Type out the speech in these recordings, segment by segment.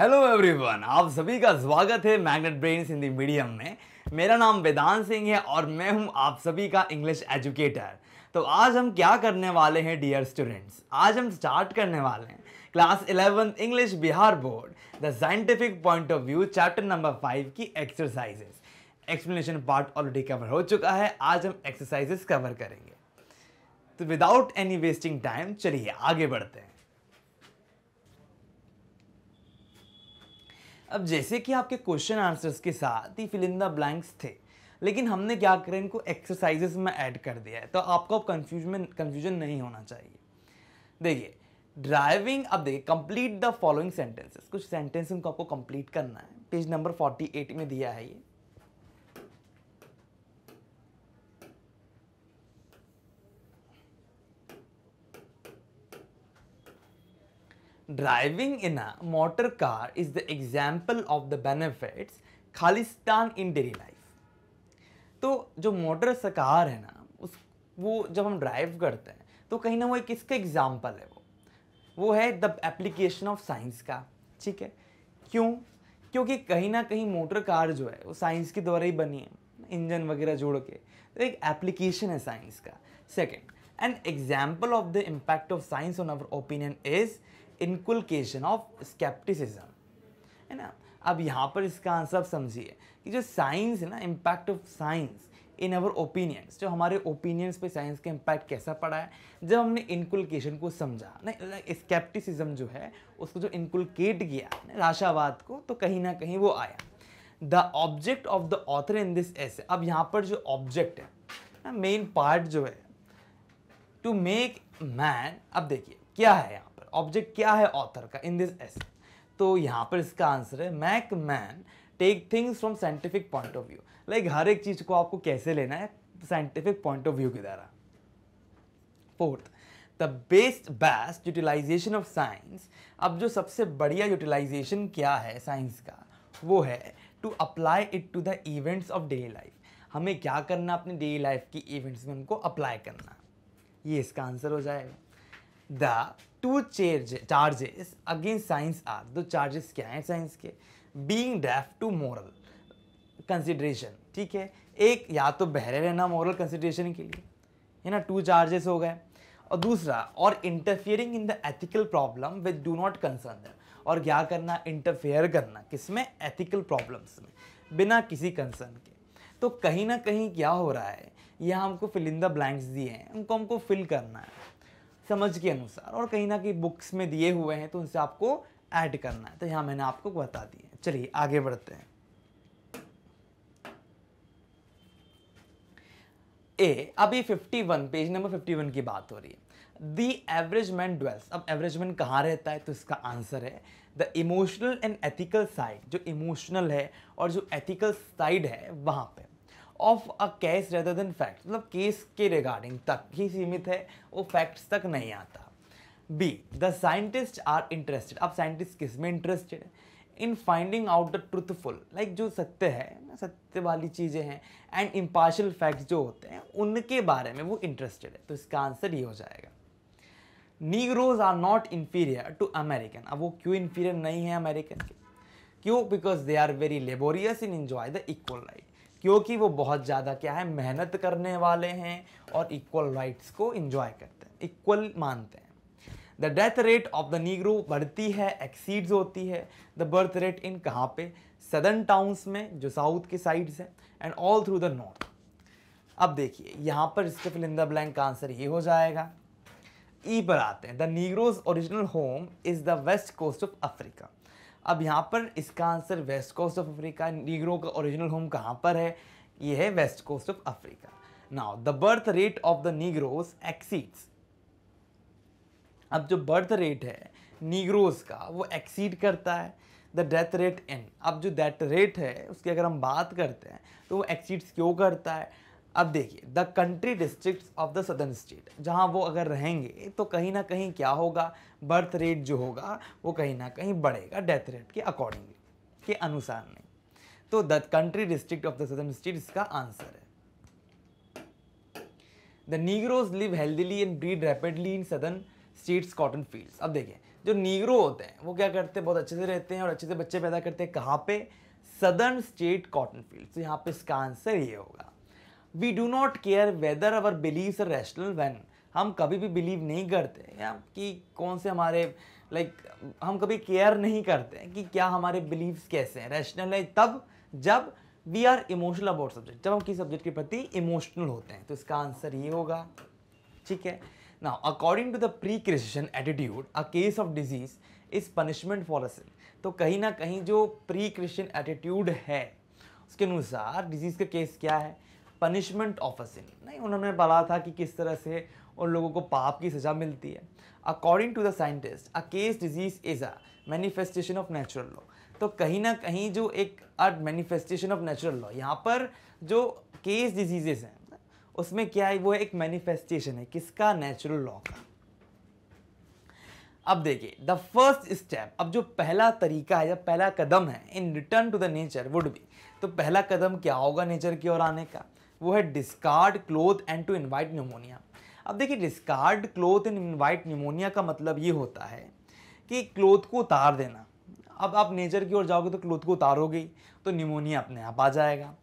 Hello everyone आप सभी का स्वागत है मैग्नेट ब्रेन्स हिंदी मीडियम में मेरा नाम वेदांत सिंह है और मैं हूं आप सभी का इंग्लिश एजुकेटर तो आज हम क्या करने वाले हैं डियर स्टूडेंट्स आज हम स्टार्ट करने वाले हैं class eleventh English Bihar board the scientific point of view chapter number five की exercises explanation part already cover हो चुका है आज हम एक्सरसाइजेस कवर करेंगे तो विदाउट एनी वेस्टिंग टाइम चलिए आगे बढ़ते हैं अब जैसे कि आपके क्वेश्चन आंसर्स के साथ ही फिलिंदा ब्लैंक्स थे लेकिन हमने क्या करें इनको एक्सरसाइजेस में ऐड कर दिया है तो आपको अब कन्फ्यूजन में कन्फ्यूजन नहीं होना चाहिए देखिए ड्राइविंग अब देखिए कंप्लीट द फॉलोइंग सेंटेंसेस कुछ सेंटेंस उनको आपको कंप्लीट करना है पेज नंबर 48 में दिया है ये driving in a motor car is the example of the benefits खालिस्तान इन डेली लाइफ तो जो मोटर कार है ना उस वो जब हम ड्राइव करते हैं तो कहीं ना वो एक इसका एग्जाम्पल है वो वो है द एप्लीकेशन ऑफ साइंस का ठीक है क्यों क्योंकि कहीं ना कहीं मोटर कार जो है वो साइंस के द्वारा ही बनी है इंजन वगैरह जोड़ के तो एक एप्लीकेशन है साइंस का second and example of the impact of science on our opinion is inculcation of scepticism है ना अब यहाँ पर इसका आंसर समझिए कि जो साइंस है ना impact of science in our opinions जो हमारे ओपिनियंस पे साइंस का इम्पैक्ट कैसा पड़ा है जब हमने इनकुलकेशन को समझा ना स्केप्टिसिज्म जो है उसको जो इनकुलकेट किया राशावाद को तो कहीं ना कहीं वो आया the object of the author in this essay अब यहाँ पर जो ऑब्जेक्ट है ना मेन पार्ट जो है टू मेक मैन अब देखिए क्या है यहाँ ऑब्जेक्ट क्या है ऑथर का इन दिस एस तो यहाँ पर इसका आंसर है make man take things from scientific point of view like हर एक चीज़ को आपको कैसे लेना है साइंटिफिक पॉइंट ऑफ व्यू के द्वारा fourth the best best utilisation of science अब जो सबसे बढ़िया यूटिलाइजेशन क्या है साइंस का वो है to apply it to the events of daily life हमें क्या करना अपने डेली लाइफ की इवेंट्स में उनको अप्लाई करना ये इसका आंसर हो जाएगा the two chief charges against science are दो चार्जेस क्या हैं साइंस के being deaf to moral consideration ठीक है एक या तो बहरे रहना मॉरल कंसिड्रेशन के लिए है ना टू चार्जेस हो गए और दूसरा और interfering in the ethical problem with do not concern them और क्या करना इंटरफेयर करना किसमें एथिकल प्रॉब्लम्स में बिना किसी कंसर्न के तो कहीं ना कहीं क्या हो रहा है यह हमको फिलिंदा द ब्लैंक्स दिए हैं उनको हमको फिल करना है समझ के अनुसार और कहीं ना कहीं बुक्स में दिए हुए हैं तो उनसे आपको ऐड करना है तो यहाँ मैंने आपको बता दिया चलिए आगे बढ़ते हैं ए अभी 51 पेज नंबर 51 की बात हो रही है द एवरेज मैन ड्वेल्स अब एवरेज मैन कहाँ रहता है तो इसका आंसर है the emotional and ethical side जो इमोशनल है और जो एथिकल साइड है वहाँ पे of a case rather than fact मतलब केस के रिगार्डिंग तक ही सीमित है वो फैक्ट्स तक नहीं आता B the scientist are interested अब साइंटिस्ट किस में इंटरेस्टेड है in finding out the truthful like जो सत्य है सत्य वाली चीज़ें हैं एंड इम्पार्शल फैक्ट्स जो होते हैं उनके बारे में वो इंटरेस्टेड है तो इसका आंसर ये हो जाएगा Negroes are not inferior to American अब वो क्यों इन्फीरियर नहीं है अमेरिकन के क्यों because they are very laborious in enjoy the equal right क्योंकि वो बहुत ज़्यादा क्या है मेहनत करने वाले हैं और इक्वल राइट्स को इंजॉय करते हैं इक्वल मानते हैं the death rate of the Negro बढ़ती है एक्सीड्स होती है द बर्थ रेट इन कहाँ पे सदर्न टाउन्स में जो साउथ के साइड्स हैं and all through the north अब देखिए यहाँ पर इसके फिल इन द ब्लैंक का आंसर ये हो जाएगा ई e पर आते हैं the Negroes original home is the west coast of Africa अब यहाँ पर इसका answer west coast of Africa Negro का ओरिजिनल होम कहाँ पर है ये है west coast of Africa now the birth rate of the Negroes exceeds अब जो बर्थ रेट है नीग्रोस का वो एक्सीड करता है द डेथ रेट इन अब जो डेथ रेट है उसकी अगर हम बात करते हैं तो वो एक्सीड्स क्यों करता है अब देखिए the country district of the southern state जहाँ वो अगर रहेंगे तो कहीं ना कहीं क्या होगा बर्थ रेट जो होगा वो कहीं ना कहीं बढ़ेगा डेथ रेट के अकॉर्डिंगली के अनुसार नहीं तो the country district of the southern state इसका आंसर है the Negroes live healthily and breed rapidly in southern states cotton fields अब देखिए जो नीग्रो होते हैं वो क्या करते हैं बहुत अच्छे से रहते हैं और अच्छे से बच्चे पैदा करते हैं कहाँ पे सदर्न स्टेट कॉटन फील्ड तो यहाँ पे इसका आंसर ये होगा we do not care whether our beliefs are rational when हम कभी भी बिलीव नहीं करते कि कौन से हमारे लाइक like, हम कभी केयर नहीं करते कि क्या हमारे बिलीव्स कैसे हैं रैशनल है तब जब we are emotional about subject जब हम किसी सब्जेक्ट के प्रति इमोशनल होते हैं तो इसका आंसर ये होगा ठीक है ना according to the pre Christian attitude a case of disease is punishment for a sin तो कहीं ना कहीं जो प्री क्रिशन एटीट्यूड है उसके अनुसार डिजीज़ का केस क्या है पनिशमेंट ऑफ अ सिन नहीं उन्होंने बोला था कि किस तरह से उन लोगों को पाप की सज़ा मिलती है according to the scientist a case disease is a manifestation of natural law तो कहीं ना कहीं जो एक मैनिफेस्टेशन ऑफ नेचुरल लॉ यहाँ पर जो केस डिजीजेज हैं उसमें क्या है वो है एक मैनिफेस्टेशन है किसका नेचुरल लॉ का अब देखिए द फर्स्ट स्टेप अब जो पहला तरीका है या पहला कदम है in return to the nature would be तो पहला कदम क्या होगा नेचर की ओर आने का वो है discard cloth and to invite pneumonia अब देखिए discard cloth in invite pneumonia का मतलब ये होता है कि क्लोथ को उतार देना अब आप नेचर की ओर जाओगे तो क्लोथ को उतारोगे तो निमोनिया अपने आप आ जाएगा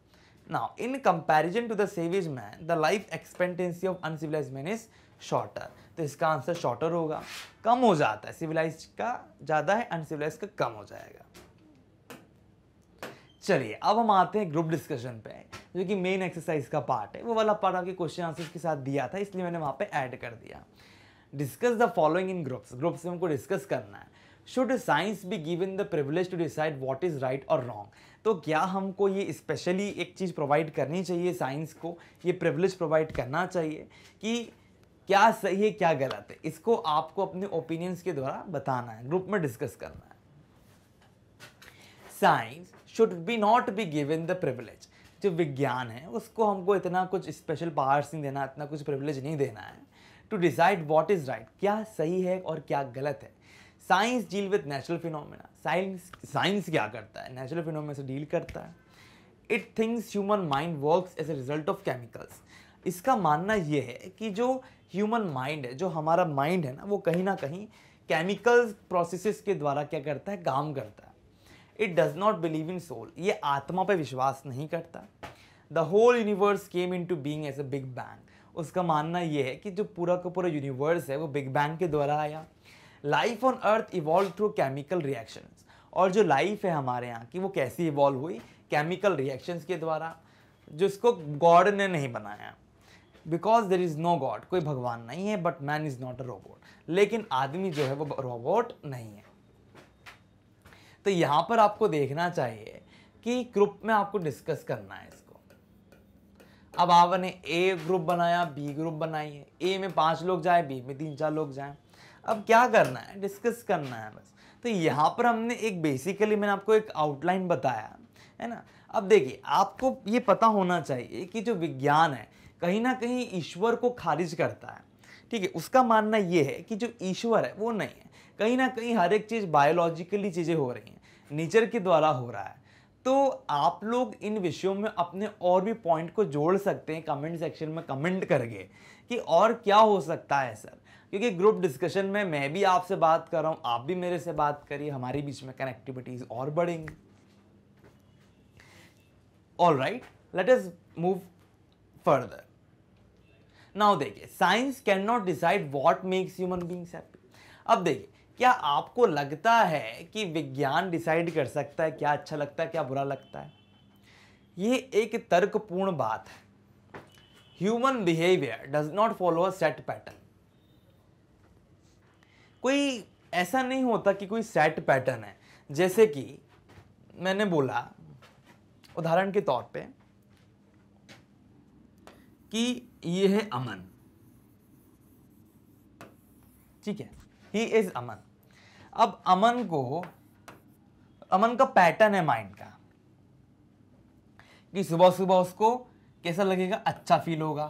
now in comparison to the savage man the life expectancy of uncivilised man is shorter तो इसका आंसर शॉर्टर होगा कम हो जाता है सिविलाइज का ज़्यादा है अनसिविलाइज का कम हो जाएगा चलिए अब हम आते हैं ग्रुप डिस्कशन पे जो कि मेन एक्सरसाइज का पार्ट है वो वाला पार्ट आपके क्वेश्चन आंसर के साथ दिया था इसलिए मैंने वहाँ पे ऐड कर दिया discuss the following in groups groups में हमको डिस्कस करना है should science be given the privilege to decide what is right और रॉन्ग तो क्या हमको ये स्पेशली एक चीज़ प्रोवाइड करनी चाहिए साइंस को ये प्रिविलेज प्रोवाइड करना चाहिए कि क्या सही है क्या गलत है इसको आपको अपने ओपिनियंस के द्वारा बताना है ग्रुप में डिस्कस करना है science should be not be given the privilege जो विज्ञान है उसको हमको इतना कुछ स्पेशल पावर्स नहीं देना इतना कुछ प्रिविलेज नहीं देना है to decide what is right क्या सही है और क्या गलत है science deal with natural phenomena science science क्या करता है नेचुरल फिनोमिना से डील करता है it thinks human mind work as a result of chemicals इसका मानना ये है कि जो ह्यूमन माइंड है जो हमारा माइंड है ना वो कहीं ना कहीं केमिकल प्रोसेसेस के द्वारा क्या करता है काम करता है it does not believe in soul ये आत्मा पे विश्वास नहीं करता the whole universe came into being as a big bang उसका मानना ये है कि जो पूरा का पूरा यूनिवर्स है वो बिग बैंग के द्वारा आया life on earth evolve through chemical reaction और जो लाइफ है हमारे यहाँ की वो कैसी इवॉल्व हुई केमिकल रिएक्शंस के द्वारा जिसको गॉड ने नहीं बनाया because there is no God कोई भगवान नहीं है but man is not a robot लेकिन आदमी जो है वो रोबोट नहीं है तो यहाँ पर आपको देखना चाहिए कि ग्रुप में आपको डिस्कस करना है इसको अब आपने ए ग्रुप बनाया बी ग्रुप बनाई है ए में पाँच लोग जाए बी में तीन चार लोग जाए अब क्या करना है डिस्कस करना है बस तो यहाँ पर हमने एक बेसिकली मैंने आपको एक आउटलाइन बताया है ना अब देखिए आपको ये पता होना चाहिए कि जो विज्ञान है कहीं ना कहीं ईश्वर को खारिज करता है ठीक है उसका मानना ये है कि जो ईश्वर है वो नहीं है कहीं ना कहीं हर एक चीज़ बायोलॉजिकली चीज़ें हो रही हैं नेचर के द्वारा हो रहा है तो आप लोग इन विषयों में अपने और भी पॉइंट को जोड़ सकते हैं कमेंट सेक्शन में कमेंट करके कि और क्या हो सकता है सर क्योंकि ग्रुप डिस्कशन में मैं भी आपसे बात कर रहा हूँ आप भी मेरे से बात करिए हमारे बीच में कनेक्टिविटीज़ और बढ़ेंगी all right let us move further now देखिए science can not decide what makes human beings happy अब देखिए क्या आपको लगता है कि विज्ञान डिसाइड कर सकता है क्या अच्छा लगता है क्या बुरा लगता है ये एक तर्कपूर्ण बात है human behaviour does not follow a set pattern कोई ऐसा नहीं होता कि कोई सेट पैटर्न है जैसे कि मैंने बोला उदाहरण के तौर पे कि ये है अमन ठीक है ही इज अमन अब अमन को अमन का पैटर्न है माइंड का कि सुबह सुबह उसको कैसा लगेगा अच्छा फील होगा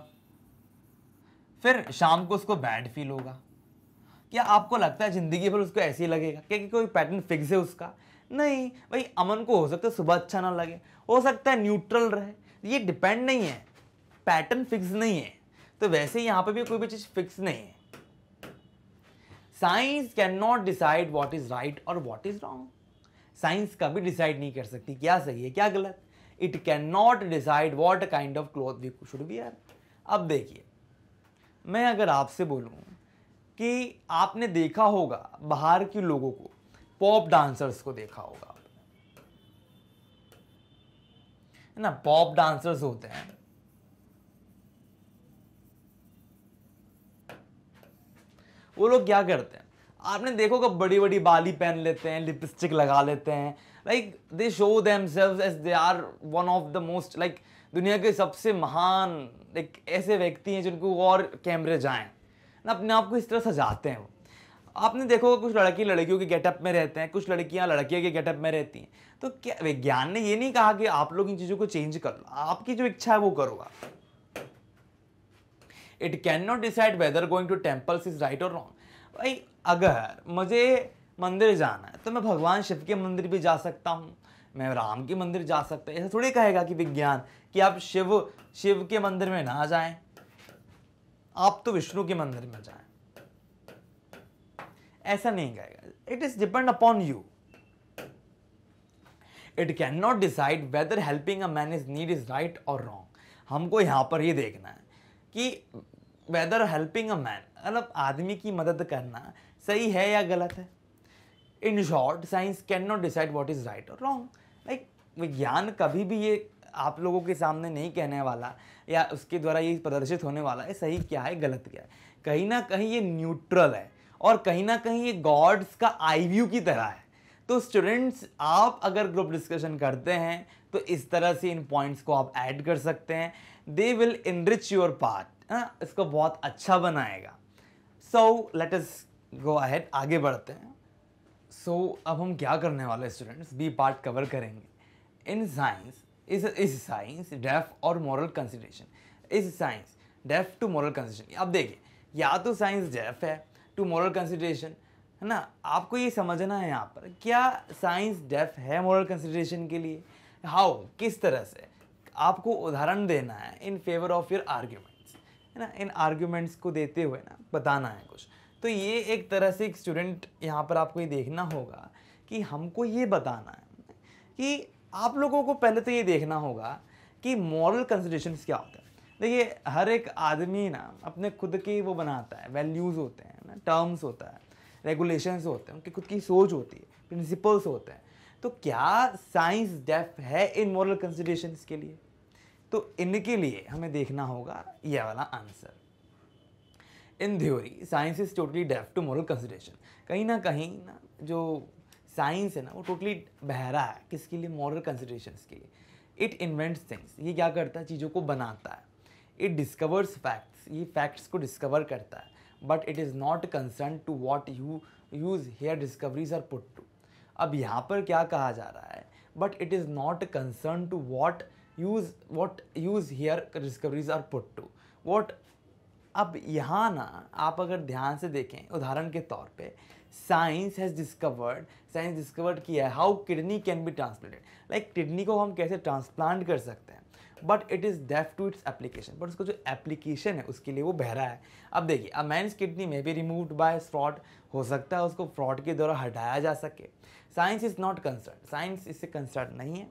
फिर शाम को उसको बैड फील होगा क्या आपको लगता है ज़िंदगी भर उसको ऐसे ही लगेगा क्या कि कोई पैटर्न फिक्स है उसका नहीं भाई अमन को हो सकता है सुबह अच्छा ना लगे हो सकता है न्यूट्रल रहे ये डिपेंड नहीं है पैटर्न फिक्स नहीं है तो वैसे यहां पर भी कोई भी चीज़ फिक्स नहीं है science can not decide what is right और वॉट इज रॉन्ग साइंस कभी डिसाइड नहीं कर सकती क्या सही है क्या गलत it can not decide what kind of cloth we should be are अब देखिए मैं अगर आपसे बोलूँ कि आपने देखा होगा बाहर के लोगों को पॉप डांसर्स को देखा होगा है ना पॉप डांसर्स होते हैं वो लोग क्या करते हैं आपने देखो कब बड़ी बड़ी बाली पहन लेते हैं लिपस्टिक लगा लेते हैं like they show themselves as they are one of the most like दुनिया के सबसे महान एक ऐसे व्यक्ति हैं जिनको और कैमरे जाएँ ना अपने आप को इस तरह सजाते हैं वो आपने देखो कुछ लड़की लड़कियों के गेटअप में रहते हैं कुछ लड़कियां लड़कियों के गेटअप में रहती हैं तो क्या विज्ञान ने ये नहीं कहा कि आप लोग इन चीज़ों को चेंज कर लो आपकी जो इच्छा है वो करोगा it can not decide whether going to temples is right और रॉन्ग भाई अगर मुझे मंदिर जाना है तो मैं भगवान शिव के मंदिर भी जा सकता हूँ मैं राम के मंदिर जा सकता हूँ ऐसा थोड़ी कहेगा कि विज्ञान कि आप शिव शिव के मंदिर में ना जाए आप तो विष्णु के मंदिर में जाए ऐसा नहीं कहेगा it is depend upon you it can not decide whether helping a man is need is right और रॉन्ग हमको यहां पर ये देखना है कि वेदर हेल्पिंग अ मैन मतलब आदमी की मदद करना सही है या गलत है in short science can not decide what is right और रॉन्ग लाइक विज्ञान कभी भी ये आप लोगों के सामने नहीं कहने वाला या उसके द्वारा ये प्रदर्शित होने वाला है सही क्या है गलत क्या है कहीं ना कहीं ये न्यूट्रल है और कहीं ना कहीं ये गॉड्स का आई व्यू की तरह है तो स्टूडेंट्स आप अगर ग्रुप डिस्कशन करते हैं तो इस तरह से इन पॉइंट्स को आप ऐड कर सकते हैं they will enrich your part इसको बहुत अच्छा बनाएगा सो लेट इस गो अहेड आगे बढ़ते हैं सो so, अब हम क्या करने वाले स्टूडेंट्स बी पार्ट कवर करेंगे इन science is is science deaf और moral consideration is science deaf to moral consideration अब देखिए या तो साइंस डेफ है टू मॉरल कंसिडरेशन है ना आपको ये समझना है यहाँ पर क्या साइंस डेफ है मॉरल कंसिडरेशन के लिए हाउ किस तरह से आपको उदाहरण देना है in favour of your arguments है ना इन आर्ग्यूमेंट्स को देते हुए ना बताना है कुछ तो ये एक तरह से एक स्टूडेंट यहाँ पर आपको ये देखना होगा कि हमको ये बताना है कि आप लोगों को पहले तो ये देखना होगा कि मॉरल कंसिडेशन क्या होते हैं देखिए हर एक आदमी ना अपने खुद के वो बनाता है वैल्यूज़ होते हैं ना टर्म्स होता है रेगुलेशंस होते हैं उनकी खुद की सोच होती है प्रिंसिपल्स होते हैं तो क्या साइंस डेफ है इन मॉरल कंसिडरेशन के लिए तो इनके लिए हमें देखना होगा यह वाला answer in theory science is totally deaf to moral consideration कहीं ना कहीं ना जो साइंस है ना वो टोटली बहरा है किसके लिए मॉरल कंसिडरेशन के लिए इट इन्वेंट्स थिंग्स ये क्या करता है चीज़ों को बनाता है इट डिस्कवर्स फैक्ट्स ये फैक्ट्स को डिस्कवर करता है but it is not concern to what you use their discoveries are put to अब यहाँ पर क्या कहा जा रहा है but it is not concern to what use what use their discoveries are put to what अब यहाँ ना आप अगर ध्यान से देखें उदाहरण के तौर पे science has discovered science discovered किया है how kidney can be transplanted like kidney को हम कैसे ट्रांसप्लांट कर सकते हैं but it is deaf to its application but उसका जो एप्लीकेशन है उसके लिए वो बहरा है अब देखिए अ मैंस किडनी में भी रिमूव बाय फ्रॉड हो सकता है उसको फ्रॉड के द्वारा हटाया जा सके science is not concern science इससे कंसर्न नहीं है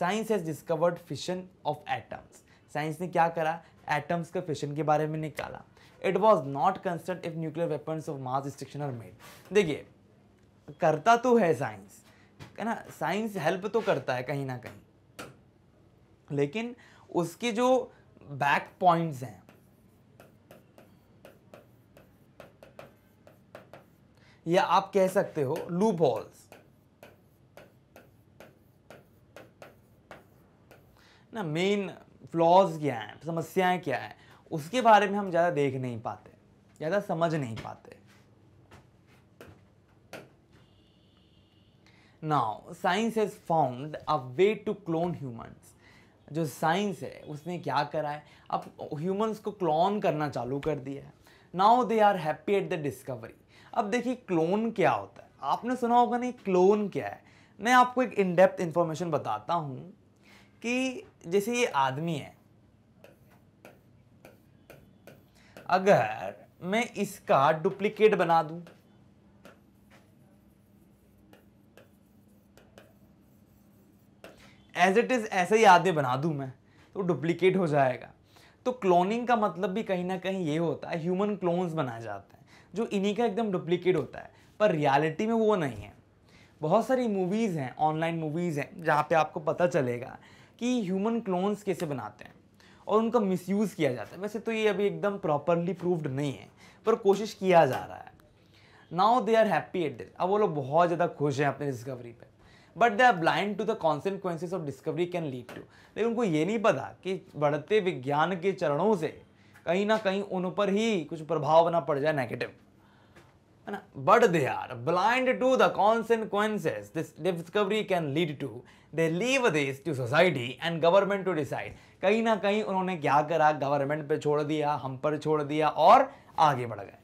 science has discovered fission of atoms science ने क्या करा एटम्स के फिशन के बारे में निकाला it was not concern if nuclear weapons of mass destruction are made देखिए करता तो है साइंस है ना साइंस हेल्प तो करता है कहीं ना कहीं लेकिन उसके जो बैक पॉइंट्स हैं या आप कह सकते हो लूप हॉल्स ना मेन फ्लॉज क्या हैं समस्याएं क्या हैं उसके बारे में हम ज़्यादा देख नहीं पाते ज़्यादा समझ नहीं पाते now science has found a way to clone humans जो साइंस है उसने क्या करा है अब ह्यूमंस को क्लोन करना चालू कर दिया है now they are happy at the discovery अब देखिए क्लोन क्या होता है आपने सुना होगा नहीं क्लोन क्या है मैं आपको एक इनडेप्थ इन्फॉर्मेशन बताता हूँ कि जैसे ये आदमी है अगर मैं इसका डुप्लीकेट बना दूं एज इट इज ऐसे ही आदमी बना दूं मैं तो डुप्लीकेट हो जाएगा तो क्लोनिंग का मतलब भी कहीं ना कहीं ये होता है ह्यूमन क्लोन्स बनाए जाते हैं जो इन्हीं का एकदम डुप्लीकेट होता है पर रियलिटी में वो नहीं है बहुत सारी मूवीज़ हैं ऑनलाइन मूवीज़ हैं जहाँ पे आपको पता चलेगा कि ह्यूमन क्लोन्स कैसे बनाते हैं और उनका मिसयूज़ किया जाता है वैसे तो ये अभी एकदम प्रॉपरली प्रूव्ड नहीं है पर कोशिश किया जा रहा है now they are happy at this अब वो लोग बहुत ज़्यादा खुश हैं अपने डिस्कवरी पर but they are blind to the consequences of discovery can lead to लेकिन उनको ये नहीं पता कि बढ़ते विज्ञान के चरणों से कहीं ना कहीं उन पर ही कुछ प्रभाव बना पड़ जाए negative but they are blind to the consequences this discovery can lead to they leave this to society and government to decide कहीं ना कहीं उन्होंने क्या करा गवर्नमेंट पे छोड़ दिया हम पर छोड़ दिया और आगे बढ़ गए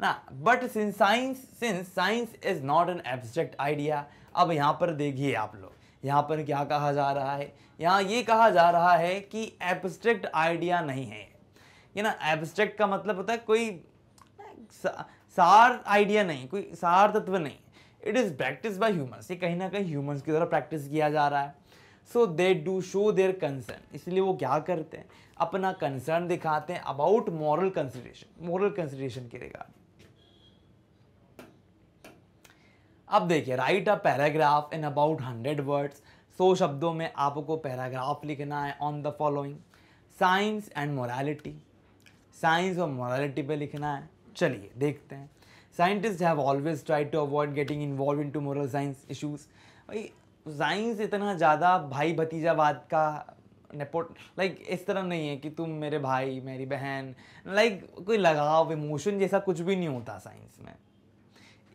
ना but since science since science is not an abstract idea अब यहाँ पर देखिए आप लोग यहाँ पर क्या कहा जा रहा है यहाँ ये कहा जा रहा है कि एब्स्ट्रैक्ट आइडिया नहीं है ये ना एब्स्ट्रैक्ट का मतलब होता है कोई सार आइडिया नहीं कोई सार तत्व नहीं it is practice by human ये कहीं ना कहीं ह्यूमन्स की द्वारा प्रैक्टिस किया जा रहा है so they do show their concern इसलिए वो क्या करते हैं अपना कंसर्न दिखाते हैं about moral consideration moral consideration के रिगार्ड अब देखिए write a paragraph in about hundred words सौ शब्दों में आपको पैराग्राफ लिखना है on the following science and morality science और मोरालिटी पे लिखना है चलिए देखते हैं scientist have always try to avoid getting involve into moral science issues भाई साइंस इतना ज़्यादा भाई भतीजावाद का नेपोट लाइक like, इस तरह नहीं है कि तुम मेरे भाई मेरी बहन लाइक like, कोई लगाव इमोशन जैसा कुछ भी नहीं होता साइंस में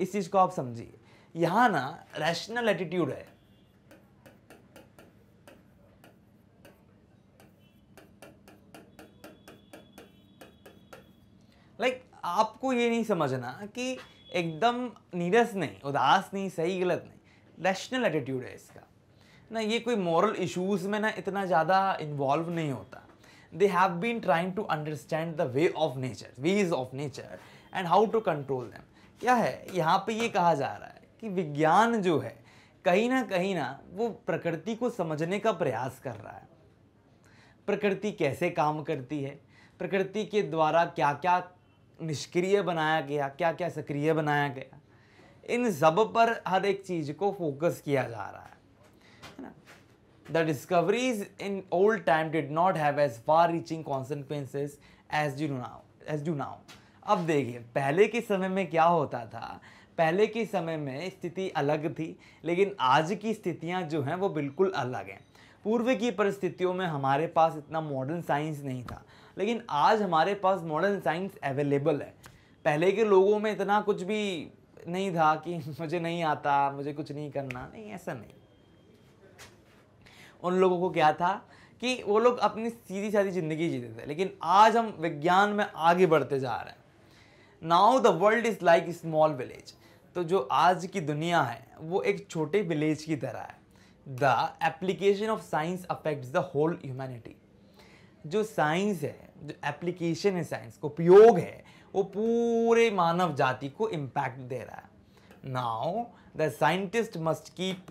इस चीज़ को आप समझिए यहाँ ना रैशनल एटीट्यूड है आपको ये नहीं समझना कि एकदम नीरस नहीं उदास नहीं सही गलत नहीं रैशनल एटीट्यूड है इसका ना ये कोई मॉरल इशूज़ में ना इतना ज़्यादा इन्वॉल्व नहीं होता they have been trying to understand the way of nature ways of nature and how to control them क्या है यहाँ पे ये कहा जा रहा है कि विज्ञान जो है कहीं ना कहीं ना वो प्रकृति को समझने का प्रयास कर रहा है प्रकृति कैसे काम करती है प्रकृति के द्वारा क्या क्या निष्क्रिय बनाया गया क्या क्या सक्रिय बनाया गया इन सब पर हर एक चीज़ को फोकस किया जा रहा है the discoveries in old time did not have as far reaching consequences as you now as do now अब देखिए पहले के समय में क्या होता था पहले के समय में स्थिति अलग थी लेकिन आज की स्थितियां जो हैं वो बिल्कुल अलग हैं पूर्व की परिस्थितियों में हमारे पास इतना मॉडर्न साइंस नहीं था लेकिन आज हमारे पास मॉडर्न साइंस अवेलेबल है पहले के लोगों में इतना कुछ भी नहीं था कि मुझे नहीं आता मुझे कुछ नहीं करना नहीं ऐसा नहीं उन लोगों को क्या था कि वो लोग अपनी सीधी सादी ज़िंदगी जीते थे लेकिन आज हम विज्ञान में आगे बढ़ते जा रहे हैं now the world is like small village तो जो आज की दुनिया है वो एक छोटे विलेज की तरह है the application of science affects the whole humanity जो साइंस है जो एप्लीकेशन है साइंस का उपयोग है वो पूरे मानव जाति को इम्पैक्ट दे रहा है now the scientist must keep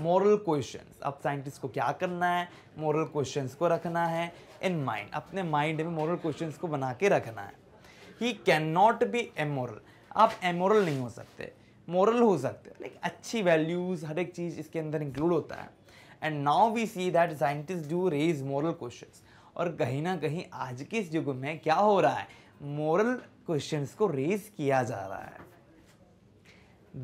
moral question अब साइंटिस्ट को क्या करना है मॉरल क्वेश्चन को रखना है इन माइंड अपने माइंड में मॉरल क्वेश्चन को बना के रखना है he can not be amoral आप एमोरल नहीं हो सकते मॉरल हो सकते लाइक अच्छी वैल्यूज़ हर एक चीज़ इसके अंदर इंक्लूड होता है and now we see that scientist do raise moral question और कहीं ना कहीं आज के इस युग में क्या हो रहा है मॉरल क्वेश्चंस को रेज किया जा रहा है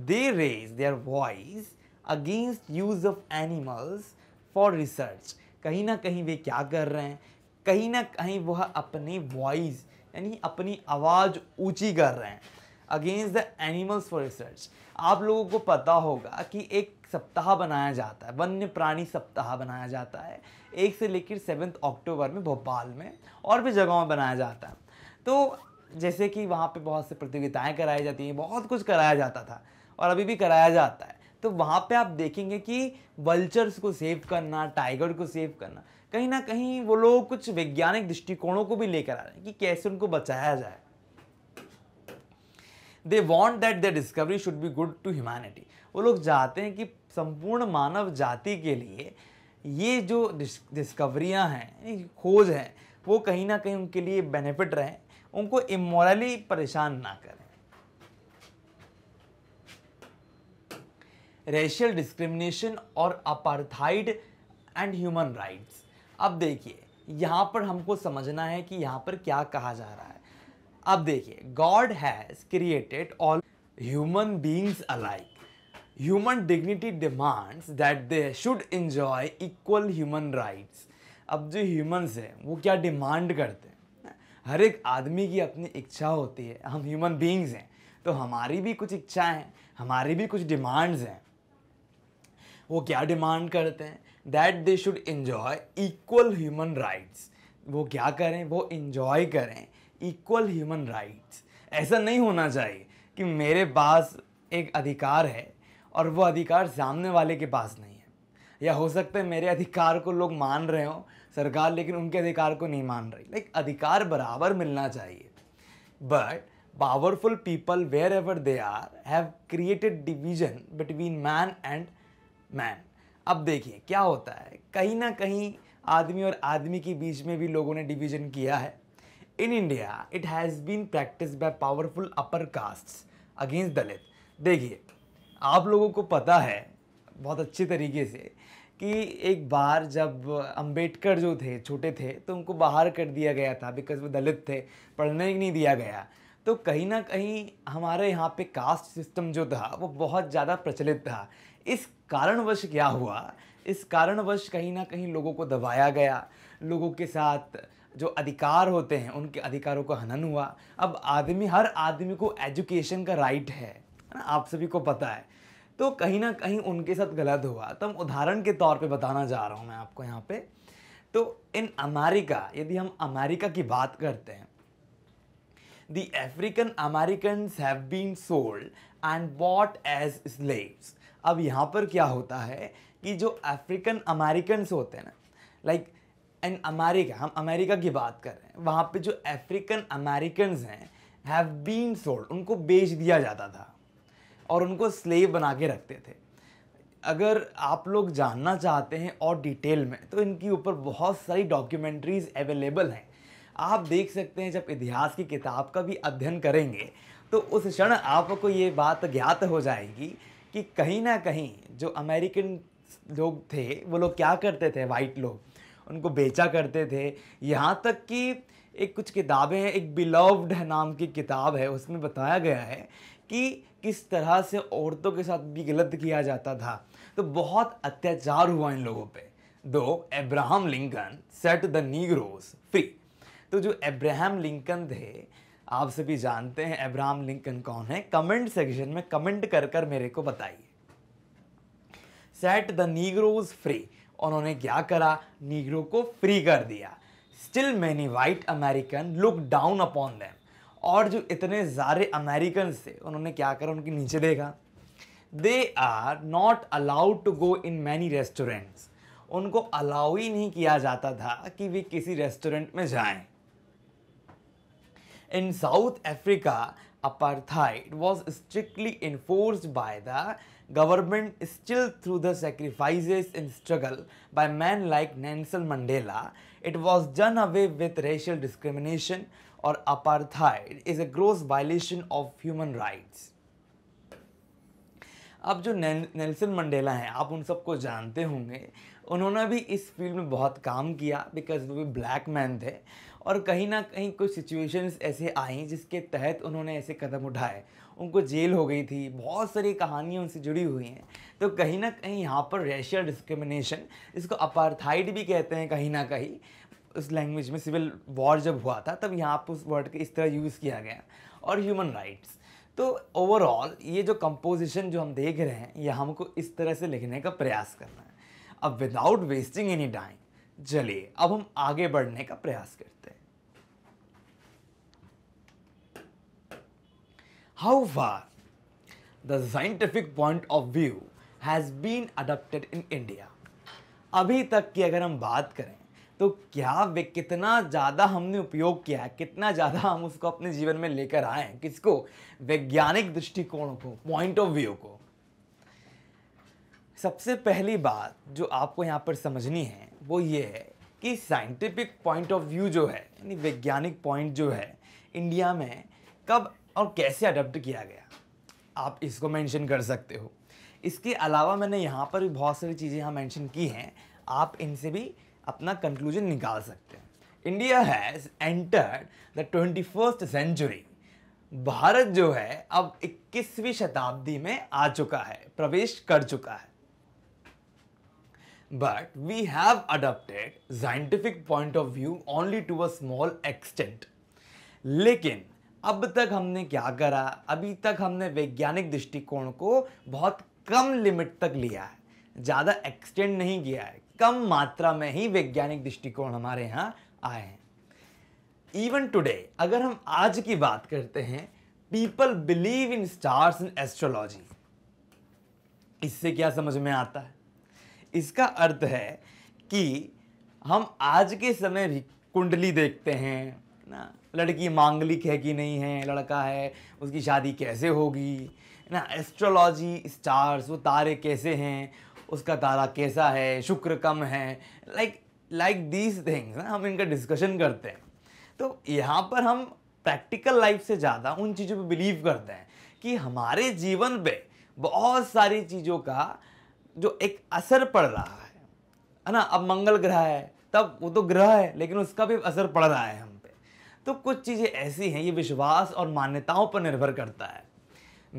they raise their voice against use of animals for research कहीं ना कहीं वे क्या कर रहे हैं कहीं ना कहीं वह अपनी वॉइस यानी अपनी आवाज़ ऊंची कर रहे हैं against the animals for research आप लोगों को पता होगा कि एक सप्ताह बनाया जाता है वन्य प्राणी सप्ताह बनाया जाता है एक से लेकर सेवन्थ अक्टूबर में भोपाल में और भी जगहों में बनाया जाता है तो जैसे कि वहाँ पे बहुत से प्रतियोगिताएं कराई जाती हैं बहुत कुछ कराया जाता था और अभी भी कराया जाता है तो वहाँ पे आप देखेंगे कि वल्चर्स को सेव करना टाइगर को सेव करना कहीं ना कहीं वो लोग कुछ वैज्ञानिक दृष्टिकोणों को भी लेकर आ रहे हैं कि कैसे उनको बचाया जाए they want that the discovery should be good to humanity वो लोग चाहते हैं कि संपूर्ण मानव जाति के लिए ये जो डिस्कवरियाँ हैं खोज हैं वो कहीं ना कहीं उनके लिए बेनिफिट रहें उनको इमोरली परेशान ना करें रेशियल डिस्क्रिमिनेशन और अपार्थाइड एंड ह्यूमन राइट्स अब देखिए यहाँ पर हमको समझना है कि यहाँ पर क्या कहा जा रहा है अब देखिए God has created all human beings alike human dignity demands that they should enjoy equal human rights अब जो ह्यूमन्स हैं वो क्या डिमांड करते हैं हर एक आदमी की अपनी इच्छा होती है हम ह्यूमन बीइंग्स हैं तो हमारी भी कुछ इच्छाएं हैं हमारी भी कुछ डिमांड्स हैं वो क्या डिमांड करते हैं that they should enjoy equal human rights वो क्या करें वो इन्जॉय करें इक्वल ह्यूमन राइट्स ऐसा नहीं होना चाहिए कि मेरे पास एक अधिकार है और वो अधिकार सामने वाले के पास नहीं है या हो सकता है मेरे अधिकार को लोग मान रहे हों सरकार लेकिन उनके अधिकार को नहीं मान रही लाइक अधिकार बराबर मिलना चाहिए but powerful people wherever they are have created division between man and man अब देखिए क्या होता है कहीं ना कहीं आदमी और आदमी के बीच में भी लोगों ने डिवीजन किया है in India it has been practice by powerful upper castes against Dalit देखिए आप लोगों को पता है बहुत अच्छे तरीके से कि एक बार जब अंबेडकर जो थे छोटे थे तो उनको बाहर कर दिया गया था बिकॉज वो दलित थे पढ़ने ही नहीं दिया गया तो कहीं ना कहीं हमारे यहाँ पे कास्ट सिस्टम जो था वो बहुत ज़्यादा प्रचलित था इस कारणवश क्या हुआ इस कारणवश कहीं ना कहीं लोगों को दबाया गया लोगों के साथ जो अधिकार होते हैं उनके अधिकारों का हनन हुआ अब आदमी हर आदमी को एजुकेशन का राइट है ना आप सभी को पता है तो कहीं ना कहीं उनके साथ गलत हुआ तो हम उदाहरण के तौर पे बताना जा रहा हूँ मैं आपको यहाँ पे तो इन अमेरिका यदि हम अमेरिका की बात करते हैं the African American have been sold and bought as slaves अब यहाँ पर क्या होता है कि जो अफ्रीकन अमेरिकन्स होते हैं ना लाइक इन अमेरिका हम अमेरिका की बात कर रहे हैं वहाँ पे जो अफ्रीकन अमेरिकन्स हैं हैव बीन सोल्ड उनको बेच दिया जाता था और उनको स्लेव बना के रखते थे अगर आप लोग जानना चाहते हैं और डिटेल में तो इनके ऊपर बहुत सारी डॉक्यूमेंट्रीज़ अवेलेबल हैं आप देख सकते हैं जब इतिहास की किताब का भी अध्ययन करेंगे तो उस क्षण आपको ये बात ज्ञात हो जाएगी कि कहीं ना कहीं जो अमेरिकन लोग थे वो लोग क्या करते थे वाइट लोग उनको बेचा करते थे यहाँ तक कि एक कुछ किताबें हैं एक बिलव्ड नाम की किताब है उसमें बताया गया है कि किस तरह से औरतों के साथ भी गलत किया जाता था तो बहुत अत्याचार हुआ इन लोगों पे दो Abraham Lincoln set the negroes free तो जो एब्राहम लिंकन थे आप सभी जानते हैं अब्राहम लिंकन कौन है कमेंट सेक्शन में कमेंट कर कर मेरे को बताइए सेट द नीग्रोज फ्री उन्होंने क्या करा नीग्रो को फ्री कर दिया still many white American look down upon them और जो इतने सारे अमेरिकन थे उन्होंने क्या करा उनके नीचे देखा they are not allowed to go in many restaurants उनको अलाउ ही नहीं किया जाता था कि वे किसी रेस्टोरेंट में जाएं। In South Africa apartheid was strictly enforce by the government still through the sacrifices in struggle by man like Nelson Mandela it was done away with racial discrimination or apartheid is a gross violation of human rights. अब जो Nelson Mandela हैं आप उन सबको जानते होंगे उन्होंने भी इस फील्ड में बहुत काम किया बिकॉज वो भी ब्लैक मैन थे और कहीं ना कहीं कुछ सिचुएशंस ऐसे आई जिसके तहत उन्होंने ऐसे कदम उठाए उनको जेल हो गई थी बहुत सारी कहानियाँ उनसे जुड़ी हुई हैं तो कहीं ना कहीं यहाँ पर रेशियल डिस्क्रिमिनेशन इसको अपारथाइड भी कहते हैं कहीं ना कहीं उस लैंग्वेज में सिविल वॉर जब हुआ था तब यहाँ पर उस वर्ड के इस तरह यूज़ किया गया और ह्यूमन राइट्स तो ओवरऑल ये जो कंपोजिशन जो हम देख रहे हैं ये हमको इस तरह से लिखने का प्रयास करना है अब विदाउट वेस्टिंग एनी टाइम चलिए अब हम आगे बढ़ने का प्रयास करते हैं how far the scientific point of view has been adopted in India अभी तक की अगर हम बात करें तो क्या वे कितना ज़्यादा हमने उपयोग किया है कितना ज़्यादा हम उसको अपने जीवन में लेकर आए हैं किसको वैज्ञानिक दृष्टिकोण को पॉइंट ऑफ व्यू को सबसे पहली बात जो आपको यहाँ पर समझनी है वो ये है कि साइंटिफिक पॉइंट ऑफ व्यू जो है यानी वैज्ञानिक पॉइंट जो है इंडिया में कब और कैसे अडप्ट किया गया आप इसको मेंशन कर सकते हो इसके अलावा मैंने यहाँ पर भी बहुत सारी चीज़ें यहाँ मेंशन की हैं आप इनसे भी अपना कंक्लूजन निकाल सकते हैं India has entered the twenty first century Bharat जो है अब 21वीं शताब्दी में आ चुका है प्रवेश कर चुका है but we have adopted scientific point of view only to a small extent लेकिन अब तक हमने क्या करा अभी तक हमने वैज्ञानिक दृष्टिकोण को बहुत कम लिमिट तक लिया है ज़्यादा एक्सटेंड नहीं किया है कम मात्रा में ही वैज्ञानिक दृष्टिकोण हमारे यहाँ आए हैं इवन टुडे अगर हम आज की बात करते हैं people believe in stars in astrology इससे क्या समझ में आता है इसका अर्थ है कि हम आज के समय भी कुंडली देखते हैं ना लड़की मांगलिक है कि नहीं है लड़का है उसकी शादी कैसे होगी ना एस्ट्रोलॉजी स्टार्स वो तारे कैसे हैं उसका तारा कैसा है शुक्र कम है लाइक लाइक दीज थिंग्स ना हम इनका डिस्कशन करते हैं तो यहाँ पर हम प्रैक्टिकल लाइफ से ज़्यादा उन चीज़ों पे बिलीव करते हैं कि हमारे जीवन पे बहुत सारी चीज़ों का जो एक असर पड़ रहा है है ना अब मंगल ग्रह है तब वो तो ग्रह है लेकिन उसका भी असर पड़ रहा है हम पे तो कुछ चीज़ें ऐसी हैं ये विश्वास और मान्यताओं पर निर्भर करता है